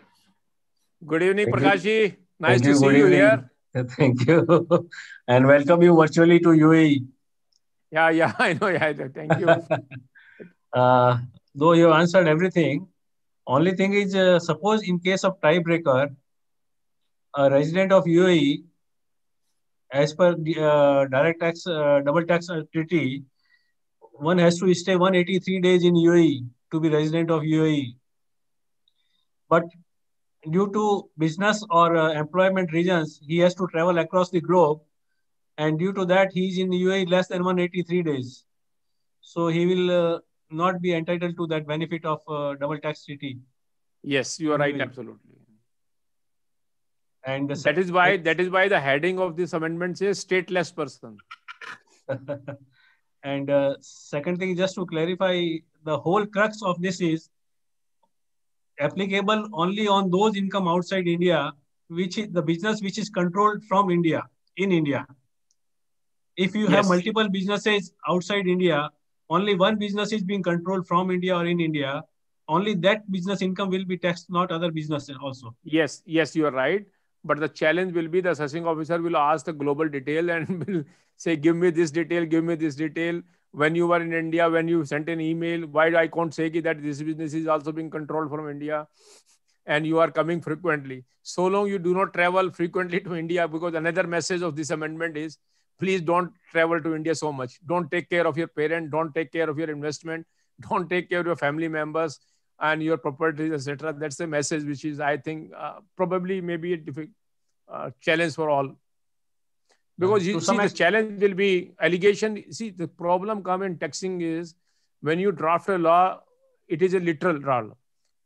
Good evening, Prakash Nice Thank to you. see Good you evening. here. Thank you. and welcome you virtually to UAE. Yeah, yeah, I know. Yeah, thank you. uh, though you answered everything, only thing is, uh, suppose in case of tiebreaker, a resident of UAE, as per the uh, direct tax, uh, double tax uh, treaty, one has to stay 183 days in UAE to be resident of UAE. But due to business or uh, employment reasons, he has to travel across the globe and due to that he is in UAE less than 183 days. So he will uh, not be entitled to that benefit of uh, double tax treaty. Yes, you are right, absolutely. And that is why that is why the heading of this amendment says stateless person. and uh, second thing, just to clarify, the whole crux of this is applicable only on those income outside India, which is the business which is controlled from India in India. If you yes. have multiple businesses outside India, only one business is being controlled from India or in India, only that business income will be taxed, not other businesses also. Yes, yes, you are right. But the challenge will be the assessing officer will ask the global detail and will say, give me this detail, give me this detail. When you were in India, when you sent an email, why I can't say that this business is also being controlled from India and you are coming frequently. So long you do not travel frequently to India because another message of this amendment is please don't travel to India so much. Don't take care of your parent. Don't take care of your investment. Don't take care of your family members and your properties, etc. That's the message which is, I think, uh, probably maybe a difficult uh, challenge for all. Because uh, you see, the challenge will be allegation. See, the problem come in taxing is when you draft a law, it is a literal law,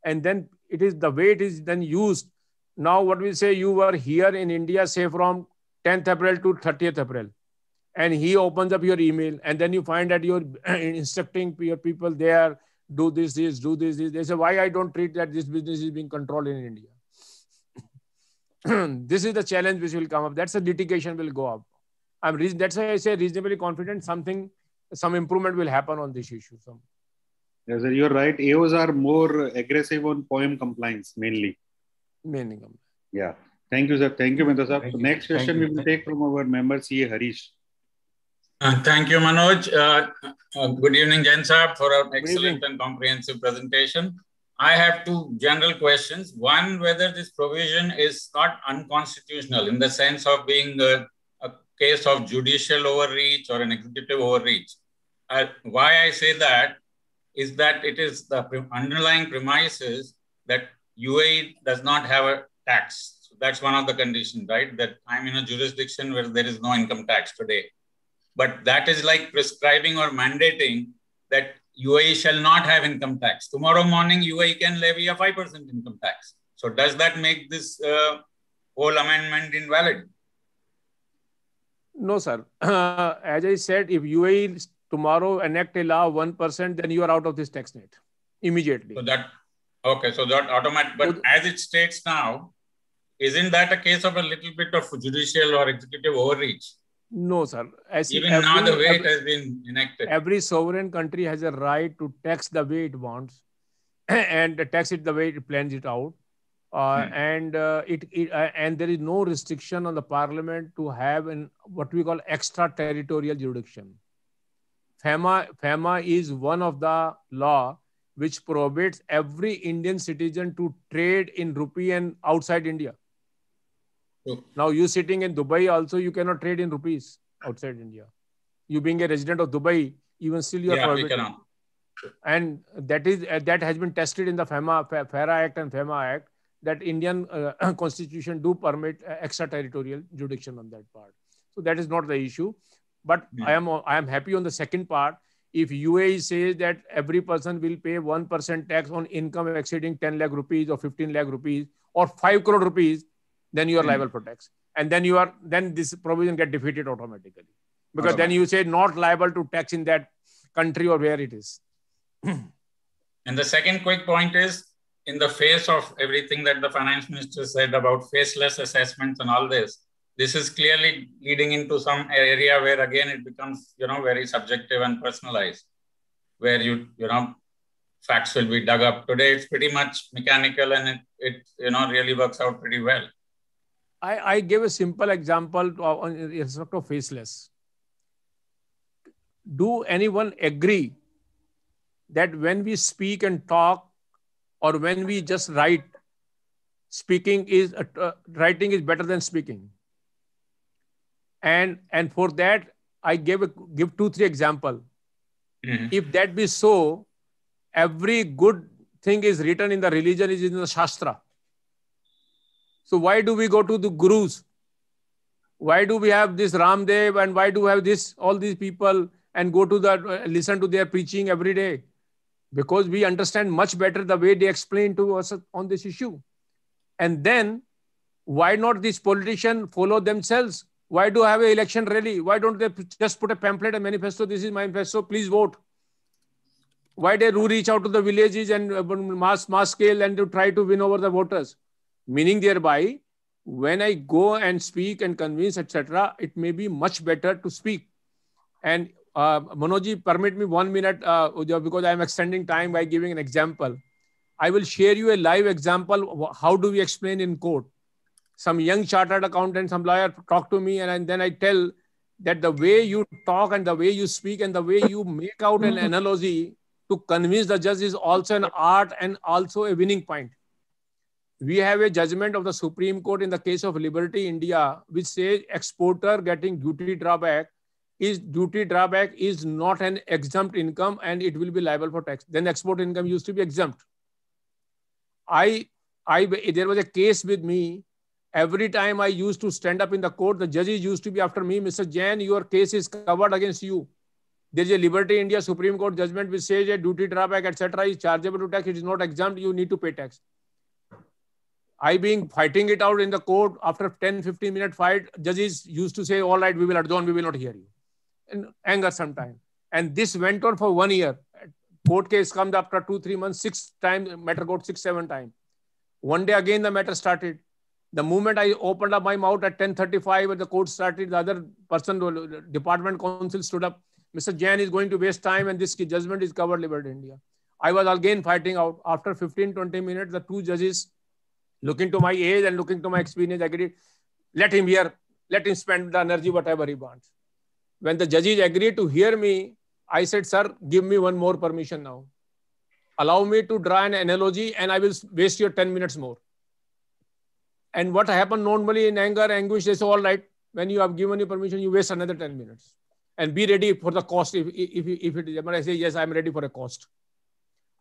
and then it is the way it is then used. Now, what we say, you were here in India, say from 10th April to 30th April and he opens up your email and then you find that you're instructing your people there do this this do this this they say why i don't treat that this business is being controlled in india this is the challenge which will come up that's the litigation will go up i'm reason that's why i say reasonably confident something some improvement will happen on this issue some yes sir you're right aos are more aggressive on poem compliance mainly mainly yeah thank you sir thank you Mr. sir thank you. next question thank we will you. take from our member ca harish uh, thank you, Manoj. Uh, uh, good evening, Jain for an excellent and comprehensive presentation. I have two general questions. One, whether this provision is not unconstitutional in the sense of being a, uh, a case of judicial overreach or an executive overreach. Uh, why I say that is that it is the underlying premises that UAE does not have a tax. So that's one of the conditions, right? That I'm in a jurisdiction where there is no income tax today but that is like prescribing or mandating that UAE shall not have income tax. Tomorrow morning, UAE can levy a 5% income tax. So does that make this uh, whole amendment invalid? No, sir. Uh, as I said, if UAE tomorrow enact a law 1%, then you are out of this tax net immediately. So that, okay, so that automatic, but so, as it states now, isn't that a case of a little bit of judicial or executive overreach? No, sir. As Even every, now, the way every, it has been enacted. Every sovereign country has a right to tax the way it wants and tax it the way it plans it out. Uh, hmm. And uh, it, it uh, and there is no restriction on the parliament to have an what we call extraterritorial jurisdiction. FEMA, FEMA is one of the law which prohibits every Indian citizen to trade in rupee and outside India. Now you sitting in Dubai also, you cannot trade in rupees outside India. You being a resident of Dubai, even still you are yeah, forbidden. And that is uh, that has been tested in the FEMA, FERA Act and FEMA Act that Indian uh, constitution do permit uh, extraterritorial jurisdiction on that part. So that is not the issue. But yeah. Hmm. I am I am happy on the second part. If UAE says that every person will pay one percent tax on income exceeding 10 lakh rupees or 15 lakh rupees or 5 crore rupees, then your mm. libel protects and then you are then this provision get defeated automatically because okay. then you say not liable to tax in that country or where it is and the second quick point is in the face of everything that the finance minister said about faceless assessments and all this this is clearly leading into some area where again it becomes you know very subjective and personalized where you you know facts will be dug up today it's pretty much mechanical and it, it you know really works out pretty well I, I gave a simple example uh, in respect of faceless. Do anyone agree that when we speak and talk, or when we just write, speaking is uh, uh, writing is better than speaking. And and for that, I gave a, give two three example. Mm-hmm. If that be so, every good thing is written in the religion is in the shastra. So why do we go to the gurus? Why do we have this Ramdev and why do we have this all these people and go to the uh, listen to their preaching every day? Because we understand much better the way they explain to us on this issue. And then why not these politicians follow themselves? Why do I have an election rally? Why don't they just put a pamphlet, a manifesto? This is my manifesto. Please vote why they reach out to the villages and uh, mass mass scale and to try to win over the voters meaning thereby when i go and speak and convince etc it may be much better to speak and uh, permit me one minute uh, because I am extending time by giving an example. I will share you a live example. How do we explain in court? Some young chartered accountant, some lawyer talk to me, and, and then I tell that the way you talk and the way you speak and the way you make out an mm-hmm. analogy to convince the judge is also an art and also a winning point we have a judgment of the Supreme Court in the case of Liberty India, which says exporter getting duty drawback is duty drawback is not an exempt income and it will be liable for tax. Then export income used to be exempt. I, I there was a case with me. Every time I used to stand up in the court, the judges used to be after me, Mr. Jain, your case is covered against you. There is a Liberty India Supreme Court judgment which says a duty drawback, etc., is chargeable to tax. It is not exempt. You need to pay tax. I being fighting it out in the court after 10, 15 minute fight, judges used to say, all right, we will adjourn, we will not hear you. In anger sometime. And this went on for one year. Court case comes after two, three months, six times, matter got six, seven times. One day again, the matter started. The moment I opened up my mouth at 10.35 when the court started, the other person, the department counsel stood up. Mr. Jain is going to waste time and this judgment is covered liberty India. I was again fighting out. After 15, 20 minutes, the two judges looking to my age and looking to my experience, agreed, let him hear, let him spend the energy, whatever he wants. When the judges agreed to hear me, I said, sir, give me one more permission now. Allow me to draw an analogy and I will waste your 10 minutes more. And what happened normally in anger, anguish, they say, all right, when you have given your permission, you waste another 10 minutes. And be ready for the cost if, if, if it is. But I say, yes, I'm ready for a cost.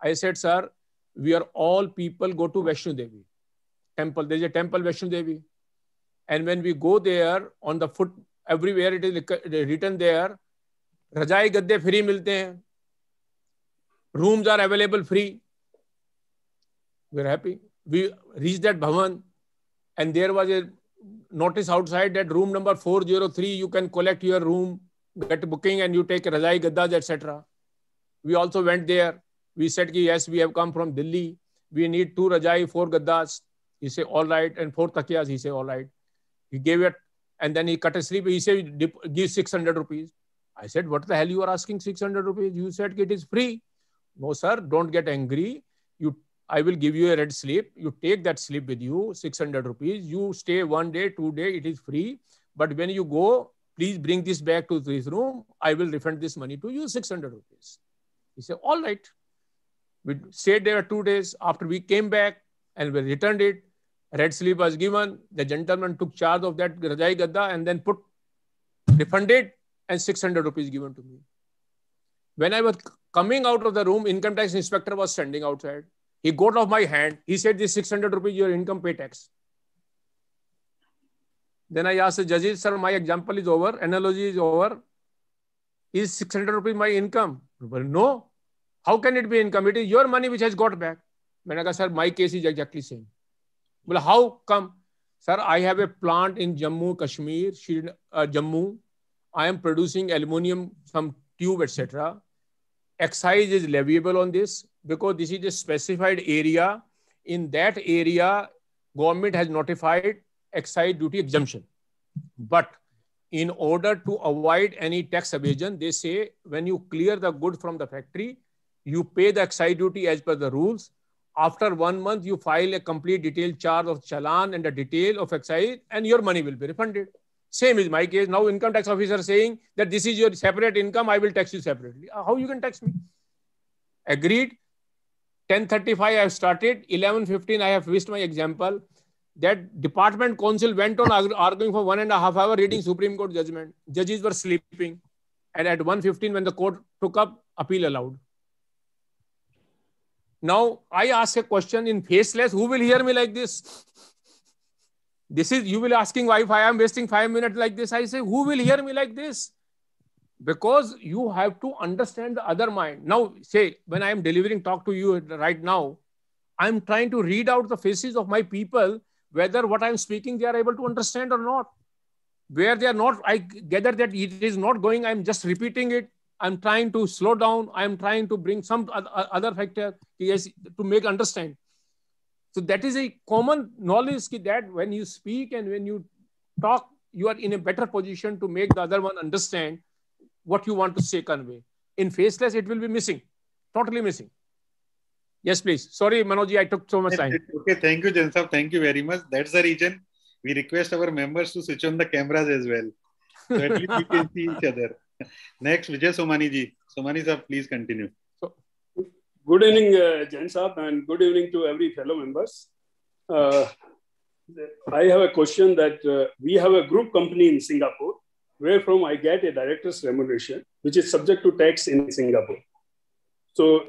I said, sir, we are all people go to Vaishnu Devi. temple. There is a temple Vaishnu Devi. And when we go there, on the foot, everywhere it is written there, Rajai Gadde free milte hain. rooms are available free. We're happy. We reached that Bhavan, and there was a notice outside that room number 403, you can collect your room, get booking, and you take Rajai Gaddas, etc. We also went there. We said, ki, yes, we have come from Delhi. We need two Rajai, four Gaddas. He said, all right. And four takiyas, he said, all right. He gave it. And then he cut a sleep. He said, give 600 rupees. I said, what the hell you are asking 600 rupees? You said it is free. No, sir, don't get angry. You, I will give you a red slip. You take that slip with you, 600 rupees. You stay one day, two day, it is free. But when you go, please bring this back to this room. I will refund this money to you, 600 rupees. He said, all right. We stayed there two days. After we came back and we returned it, red slip was given. The gentleman took charge of that Rajai Gadda and then put refunded and 600 rupees given to me. When I was coming out of the room, income tax inspector was standing outside. He got off my hand. He said, this 600 rupees, your income pay tax. Then I asked the judges, sir, my example is over. Analogy is over. Is 600 rupees my income? Well, no. How can it be income? It is your money which has got back. I said, "Sir, my case is exactly same." Well, how come? Sir, I have a plant in Jammu, Kashmir, uh, Jammu. I am producing aluminium, some tube, etc. Excise is leviable on this because this is a specified area. In that area, government has notified excise duty exemption. But in order to avoid any tax evasion, they say when you clear the good from the factory, you pay the excise duty as per the rules after one month, you file a complete detailed charge of challan and a detail of excise, and your money will be refunded. Same is my case. Now, income tax officer saying that this is your separate income, I will tax you separately. Uh, how you can tax me? Agreed. 10.35 I have started. 11.15 I have missed my example. That department council went on arguing for one and a half hour reading Supreme Court judgment. Judges were sleeping. And at 1.15 when the court took up, appeal allowed. Now I ask a question in faceless. Who will hear me like this? This is you will asking why I am wasting five minutes like this. I say, who will hear me like this? Because you have to understand the other mind. Now, say when I am delivering talk to you right now, I am trying to read out the faces of my people whether what I am speaking they are able to understand or not. Where they are not, I gather that it is not going. I am just repeating it I'm trying to slow down. I'm trying to bring some other factor yes, to make understand. So that is a common knowledge that when you speak and when you talk, you are in a better position to make the other one understand what you want to say convey. In faceless, it will be missing, totally missing. Yes, please. Sorry, Manoj, I took so much time. Okay, thank you, Jansab. Thank you very much. That's the reason we request our members to switch on the cameras as well. So at least we can see each other. Next, Vijay Somani ji. Somani sir, please continue. So, good evening, uh, Jain and good evening to every fellow members. Uh, I have a question that uh, we have a group company in Singapore, where from I get a director's remuneration, which is subject to tax in Singapore. So,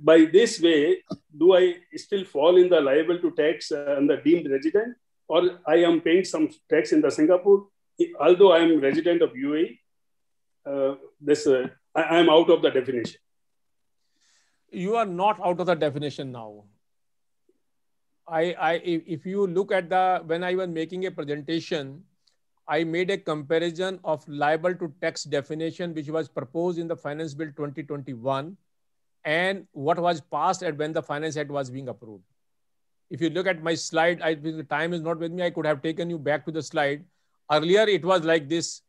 by this way, do I still fall in the liable to tax and the deemed resident, or I am paying some tax in the Singapore, although I am resident of UAE, uh, this uh, I, am out of the definition. You are not out of the definition now. I, I if you look at the when I was making a presentation, I made a comparison of liable to tax definition which was proposed in the Finance Bill 2021 and what was passed at when the Finance Act was being approved. If you look at my slide, I, the time is not with me. I could have taken you back to the slide. Earlier, it was like this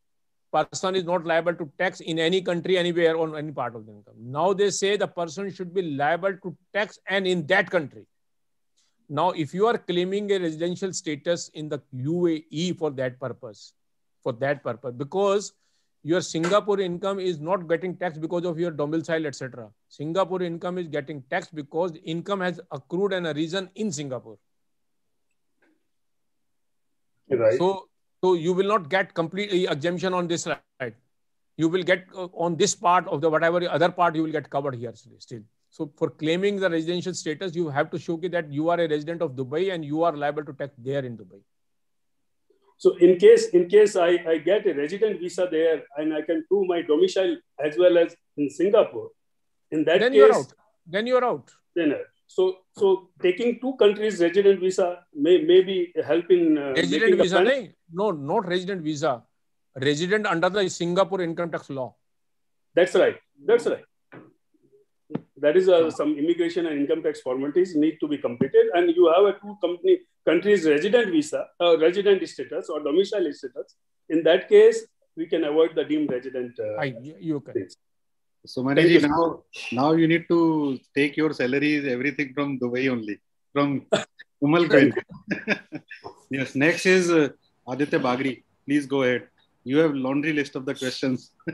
person is not liable to tax in any country anywhere on any part of the income now they say the person should be liable to tax and in that country now if you are claiming a residential status in the uae for that purpose for that purpose because your Singapore income is not getting taxed because of your domicile, etc. Singapore income is getting taxed because income has accrued and arisen in Singapore. Right. So so you will not get completely exemption on this right. You will get uh, on this part of the whatever other part you will get covered here still. So for claiming the residential status, you have to show that you are a resident of Dubai and you are liable to tax there in Dubai. So in case in case I, I get a resident visa there and I can prove my domicile as well as in Singapore, in that then case, you're out. Then you're out. Then uh, so so taking two countries resident visa may may be helping. Uh, resident visa, no, not resident visa. Resident under the Singapore income tax law. That's right. That's right. That is uh, some immigration and income tax formalities need to be completed, and you have a two company countries resident visa, uh, resident status or domicile status. In that case, we can avoid the deemed resident. Uh, I, you can. So, Maniji, now, now you need to take your salaries, everything from Dubai only, from Umal Yes, next is uh, Aditya Bagri, please go ahead. You have laundry list of the questions.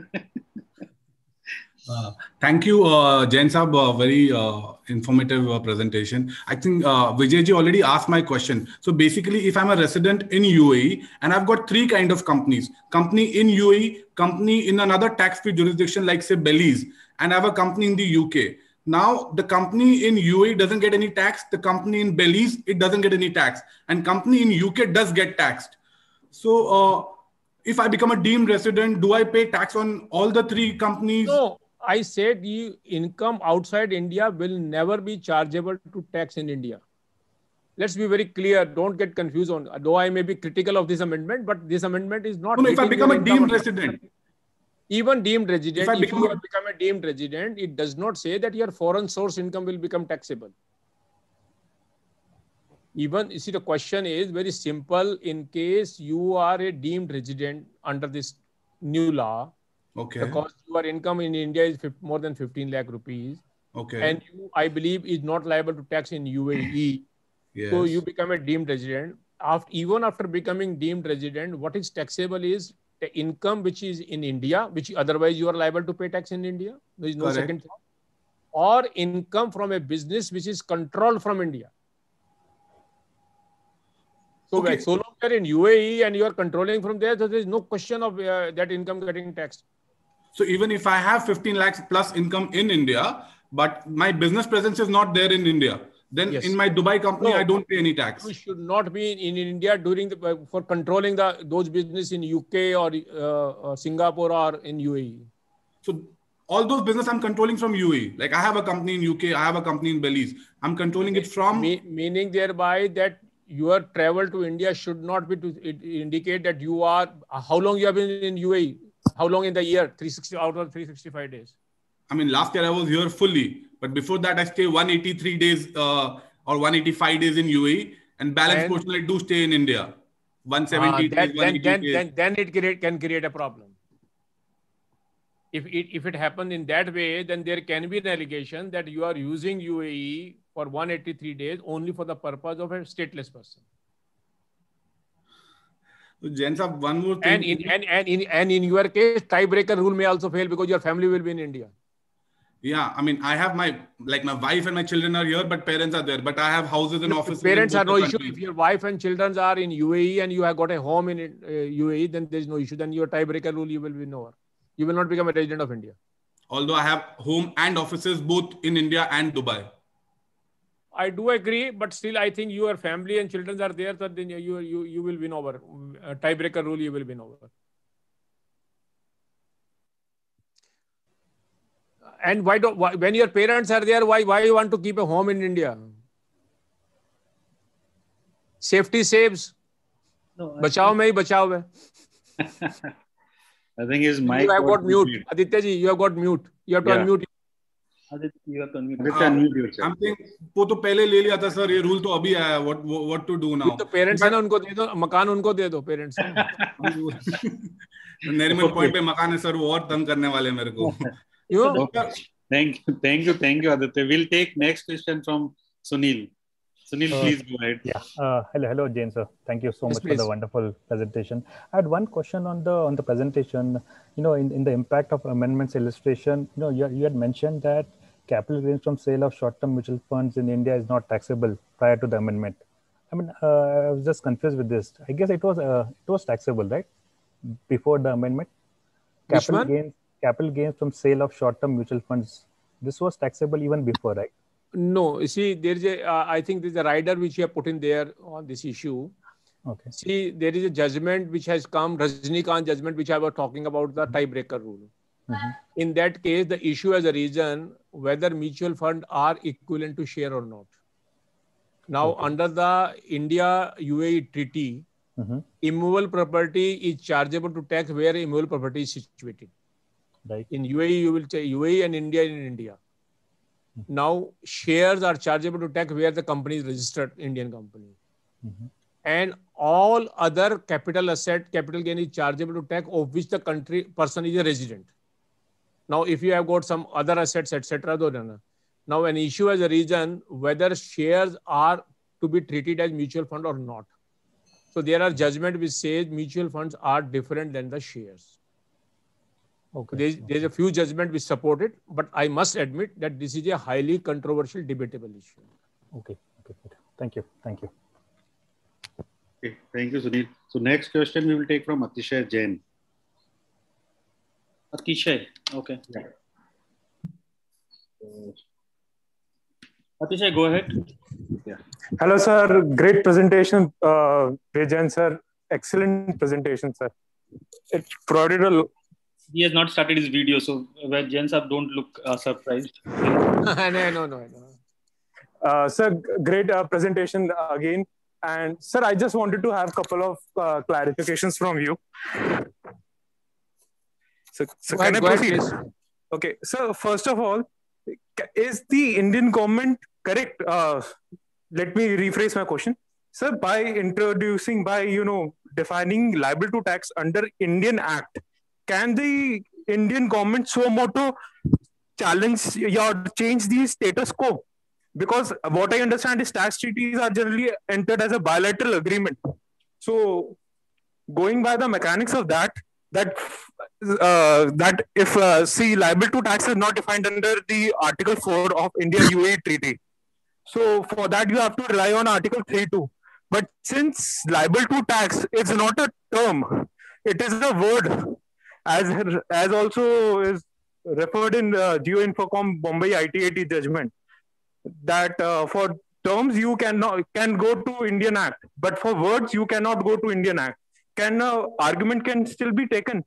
Uh, thank you, uh, Jain Uh, very uh, informative uh, presentation. I think uh, Vijayji already asked my question. So basically, if I'm a resident in UAE and I've got three kind of companies: company in UAE, company in another tax-free jurisdiction like say Belize, and I have a company in the UK. Now the company in UAE doesn't get any tax. The company in Belize it doesn't get any tax, and company in UK does get taxed. So uh, if I become a deemed resident, do I pay tax on all the three companies? No, I said the income outside India will never be chargeable to tax in India. Let's be very clear. Don't get confused on. Though I may be critical of this amendment, but this amendment is not. No, if I become a deemed resident, even deemed resident, if, I if you become a deemed resident, it does not say that your foreign source income will become taxable even you see the question is very simple in case you are a deemed resident under this new law okay because your income in india is more than 15 lakh rupees okay and you i believe is not liable to tax in uae yes. so you become a deemed resident after even after becoming deemed resident what is taxable is the income which is in india which otherwise you are liable to pay tax in india there is no Correct. second or income from a business which is controlled from india so, okay. like, so long you're in UAE and you're controlling from there, so there is no question of uh, that income getting taxed. So, even if I have 15 lakhs plus income in India, but my business presence is not there in India, then yes. in my Dubai company, no, I don't pay any tax. You should not be in, India during the uh, for controlling the those business in UK or, uh, uh, Singapore or in UAE. So all those business I'm controlling from UAE. Like I have a company in UK, I have a company in Belize. I'm controlling it from. Me- meaning thereby that your travel to India should not be to indicate that you are how long you have been in UAE, how long in the year, 360 out of 365 days. I mean, last year I was here fully, but before that I stay 183 days uh, or 185 days in UAE, and balance portion I do stay in India, 170 uh, ah, that, days, then, then, days. Then, then it create, can create a problem. If it, if it happens in that way, then there can be an allegation that you are using UAE for 183 days only for the purpose of a stateless person. So, gents, one more thing. And in, and, and, in, and in your case, tiebreaker rule may also fail because your family will be in India. Yeah, I mean, I have my like my wife and my children are here, but parents are there. But I have houses and offices. Parents are no issue. If your wife and children are in UAE and you have got a home in uh, UAE, then there is no issue. Then your tiebreaker rule you will be nowhere. You will not become a resident of India. Although I have home and offices both in India and Dubai. I do agree, but still, I think your family and children are there, so then you you you will win over. Uh, tiebreaker rule, you will win over. And why don't why, when your parents are there? Why why you want to keep a home in India? Safety saves. No, बचाव think is my. You have got mute, Aditya ji. You have got mute. You have to yeah. unmute. वो तो पहले ले लिया था sir ये rule तो अभी आया what what to do now तो पेरेंट्स है ना उनको दे दो मकान उनको दे दो पेरेंट्स नरिमन पॉइंट पे मकान है सर वो और तंग करने वाले मेरे को thank you thank you thank you Aditya will take next question from Sunil Sunil, uh, please go ahead. Yeah. Uh, hello, hello, James. Sir. Thank you so yes, much please. for the wonderful presentation. I had one question on the on the presentation. You know, in, in the impact of amendments illustration, you know, you, you had mentioned that capital gains from sale of short-term mutual funds in India is not taxable prior to the amendment. I mean, uh, I was just confused with this. I guess it was uh, it was taxable, right? Before the amendment, capital gains capital gains from sale of short-term mutual funds. This was taxable even before, right? No, see, there is a. Uh, I think there's a rider which you have put in there on this issue. Okay. See, there is a judgment which has come, Rajnikant judgment, which I was talking about the mm-hmm. tiebreaker rule. -hmm. In that case, the issue as a reason whether mutual fund are equivalent to share or not. Now, okay. under the India-UAE treaty, mm -hmm. immovable property is chargeable to tax where immovable property is situated. Right. In UAE, you will say UAE and India in India. Mm -hmm. Now, shares are chargeable to tax where the company is registered, Indian company. Mm -hmm. And all other capital asset, capital gain is chargeable to tax of which the country person is a resident. Now, if you have got some other assets, etc., uh, now an issue as a reason whether shares are to be treated as mutual fund or not. So there are judgment which says mutual funds are different than the shares. Okay. There's, okay. there's a few judgment which support it, but I must admit that this is a highly controversial, debatable issue. Okay. Okay. Thank you. Thank you. Okay. Thank you, Sunil. So next question we will take from Atishay Jain. Atishay, okay. Yeah. go ahead. Yeah. Hello, sir. Great presentation, uh, Vijayan, sir. Excellent presentation, sir. It provided a. He has not started his video, so where Jens don't look uh, surprised. no, no, no, no. Uh, sir, great uh, presentation again. And sir, I just wanted to have a couple of uh, clarifications from you. So, so can ahead, I proceed? Ahead, okay. So first of all, is the Indian government correct? Uh, let me rephrase my question. Sir, by introducing, by you know, defining liable to tax under Indian Act, can the Indian government so moto challenge or change the status quo? Because what I understand is tax treaties are generally entered as a bilateral agreement. So, going by the mechanics of that, that uh, that if uh, see liable to tax is not defined under the Article 4 of India UAE Treaty. So for that you have to rely on Article Three Two. But since liable to tax is not a term, it is a word, as as also is referred in uh, Geo Infocom Bombay IT80 judgment that uh, for terms you cannot can go to Indian Act, but for words you cannot go to Indian Act can uh, argument can still be taken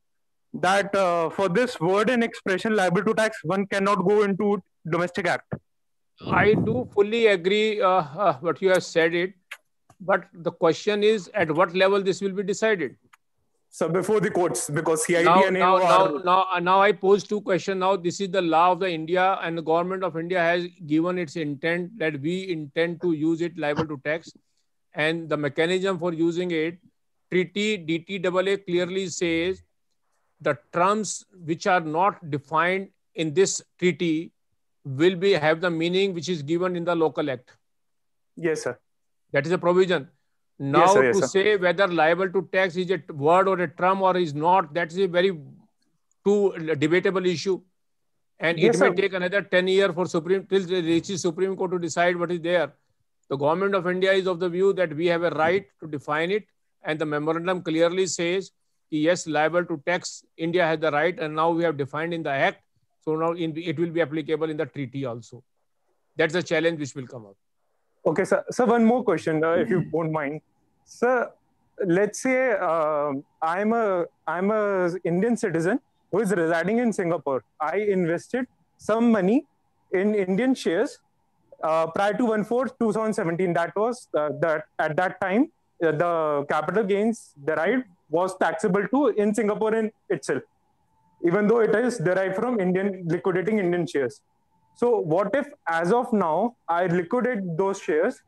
that uh, for this word and expression liable to tax, one cannot go into domestic act. I do fully agree uh, uh, what you have said it, but the question is at what level this will be decided. So before the courts, because CID now, and now, now, are... now, uh, now I pose two questions. Now this is the law of the India, and the government of India has given its intent that we intend to use it liable to tax, and the mechanism for using it treaty DTAA clearly says the terms which are not defined in this treaty will be have the meaning which is given in the local act. Yes, sir. That is a provision. Now yes, sir, yes, to sir. say whether liable to tax is a word or a term or is not, that is a very too debatable issue. And yes, it may take another 10 years for Supreme till it reaches Supreme Court to decide what is there. The government of India is of the view that we have a right to define it and the memorandum clearly says yes liable to tax india has the right and now we have defined in the act so now it will be applicable in the treaty also that's a challenge which will come up okay sir sir one more question uh, if you hmm. don't mind sir let's say uh, i'm a i'm a indian citizen who is residing in singapore i invested some money in indian shares uh, prior to 1 4 2017 that was uh, that at that time uh, the capital gains derived was taxable too in Singapore in itself, even though it is derived from Indian liquidating Indian shares. So what if as of now I liquidate those shares?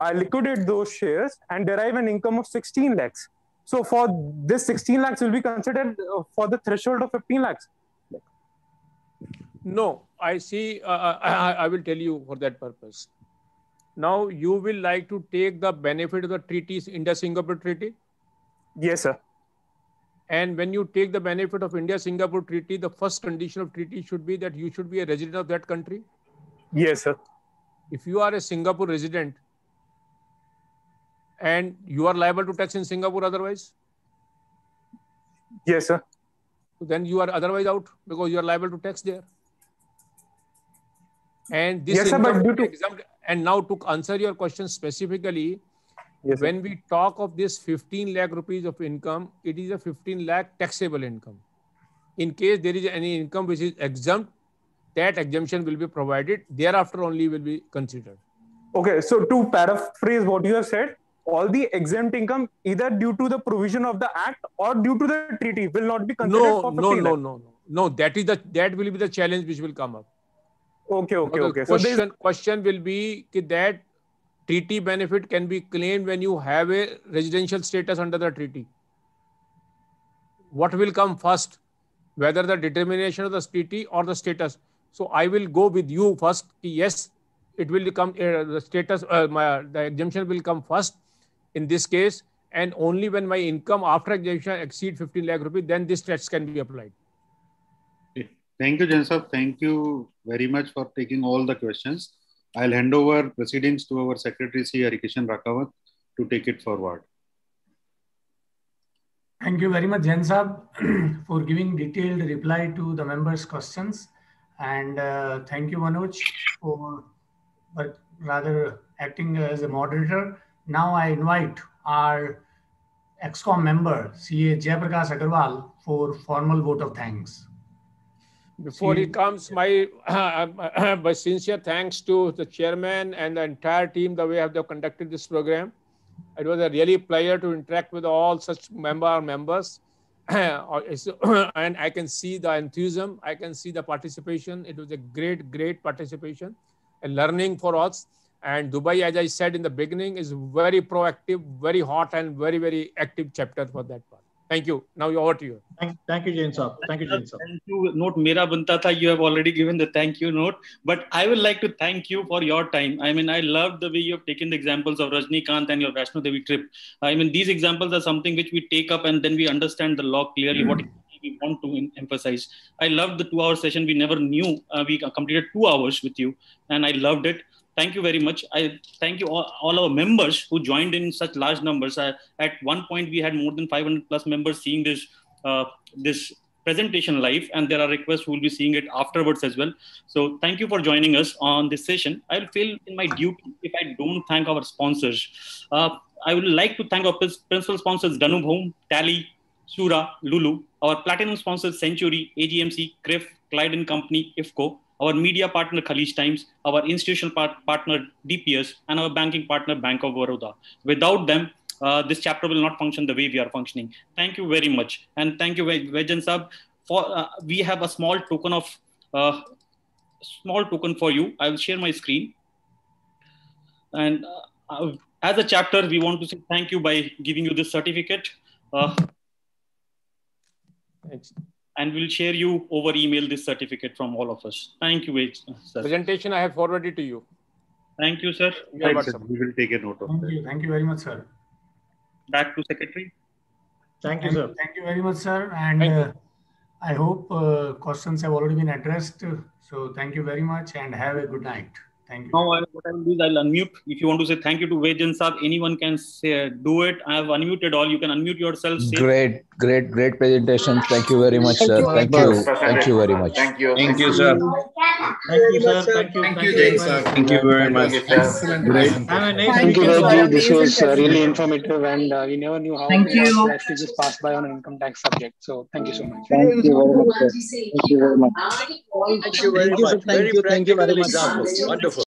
I liquidate those shares and derive an income of 16 lakhs. So for this 16 lakhs will be considered uh, for the threshold of 15 lakhs. No, I see. Uh, uh I, I will tell you for that purpose. Now you will like to take the benefit of the treaties, India-Singapore Treaty? Yes, sir. And when you take the benefit of India-Singapore Treaty, the first condition of treaty should be that you should be a resident of that country? Yes, sir. If you are a Singapore resident and you are liable to tax in Singapore otherwise? Yes, sir. Then you are otherwise out because you are liable to tax there. And this yes, sir, but due to... exempt, and now to answer your question specifically, yes, when sir. we talk of this 15 lakh rupees of income, it is a 15 lakh taxable income. In case there is any income which is exempt, that exemption will be provided. Thereafter only will be considered. Okay, so to paraphrase what you have said, all the exempt income either due to the provision of the act or due to the treaty will not be considered no, for 15 no, no, no, no, no. That is the that will be the challenge which will come up Okay, okay, okay. okay. Question, so this question will be that treaty benefit can be claimed when you have a residential status under the treaty. What will come first, whether the determination of the treaty or the status? So I will go with you first. Yes, it will come. Uh, the status, uh, my, the exemption will come first in this case, and only when my income after exemption exceed 15 lakh rupees, then this tax can be applied. Thank you, Jensab. Thank you very much for taking all the questions. I'll hand over proceedings to our Secretary, C. Harikishan Rakawat, to take it forward. Thank you very much, Jensab, for giving detailed reply to the members' questions. And uh, thank you, Manoj, for but rather acting as a moderator. Now I invite our ExCom member, CA Jayaprakash Agarwal, for formal vote of thanks. Before See, it comes, my uh, uh, my sincere thanks to the chairman and the entire team the way have they conducted this program. It was a really pleasure to interact with all such member members. Uh, and I can see the enthusiasm. I can see the participation. It was a great, great participation and learning for us. And Dubai, as I said in the beginning, is very proactive, very hot, and very, very active chapter for that part. Thank you. Now over to you. Thank, thank you, Jain sir. Thank you, Jain sir. Thank you. Note Mira Banta Tha, you have already given the thank you note. But I would like to thank you for your time. I mean, I love the way you have taken the examples of Rajni Kant and your Vaishno Devi trip. I mean, these examples are something which we take up and then we understand the law clearly, what we want to emphasize. I loved the two hour session. We never knew. Uh, we completed two hours with you, and I loved it thank you very much. I thank you all, all our members who joined in such large numbers. I, at one point, we had more than 500 plus members seeing this uh, this presentation live, and there are requests who will be seeing it afterwards as well. So thank you for joining us on this session. I'll feel in my duty if I don't thank our sponsors. Uh, I would like to thank our principal sponsors, danub Home, Tally, Sura, Lulu, our platinum sponsors, Century, AGMC, Crif, Clyde and Company, IFCO, our media partner Khalij Times, our institutional partner DPS, and our banking partner Bank of Baroda. Without them, uh, this chapter will not function the way we are functioning. Thank you very much. And thank you, Vejan Sab. For, uh, we have a small token of uh, small token for you. I will share my screen. And uh, as a chapter, we want to say thank you by giving you this certificate. Uh, Thanks and we'll share you over email this certificate from all of us. Thank you, sir. Presentation I have forwarded to you. Thank you, sir. Right, right, sir. We will take a note of Thank that. You. Thank you very much, sir. Back to secretary. Thank you, sir. Thank you very much, sir. And uh, I hope uh, questions have already been addressed. So thank you very much and have a good night. Thank you. Now, what I'll do is I'll unmute. If you want to say thank you to Vejan Saab, anyone can say, do it. I have unmuted all. You can unmute yourself. Say. Great, great, great presentation. Thank you very much, sir. Thank you. Thank you very much. Thank you. Thank you, sir. Thank you, sir. Thank you, thank you, thank you sir. Thank you very much. Excellent. Great. Thank you, Vejan. This was really informative, and uh, we never knew how thank you. actually just passed by on an income tax subject. So, thank you so much. Thank you very much. Sir. Thank you very much. Thank you very much. Thank you very much. Thank you very much. Wonderful.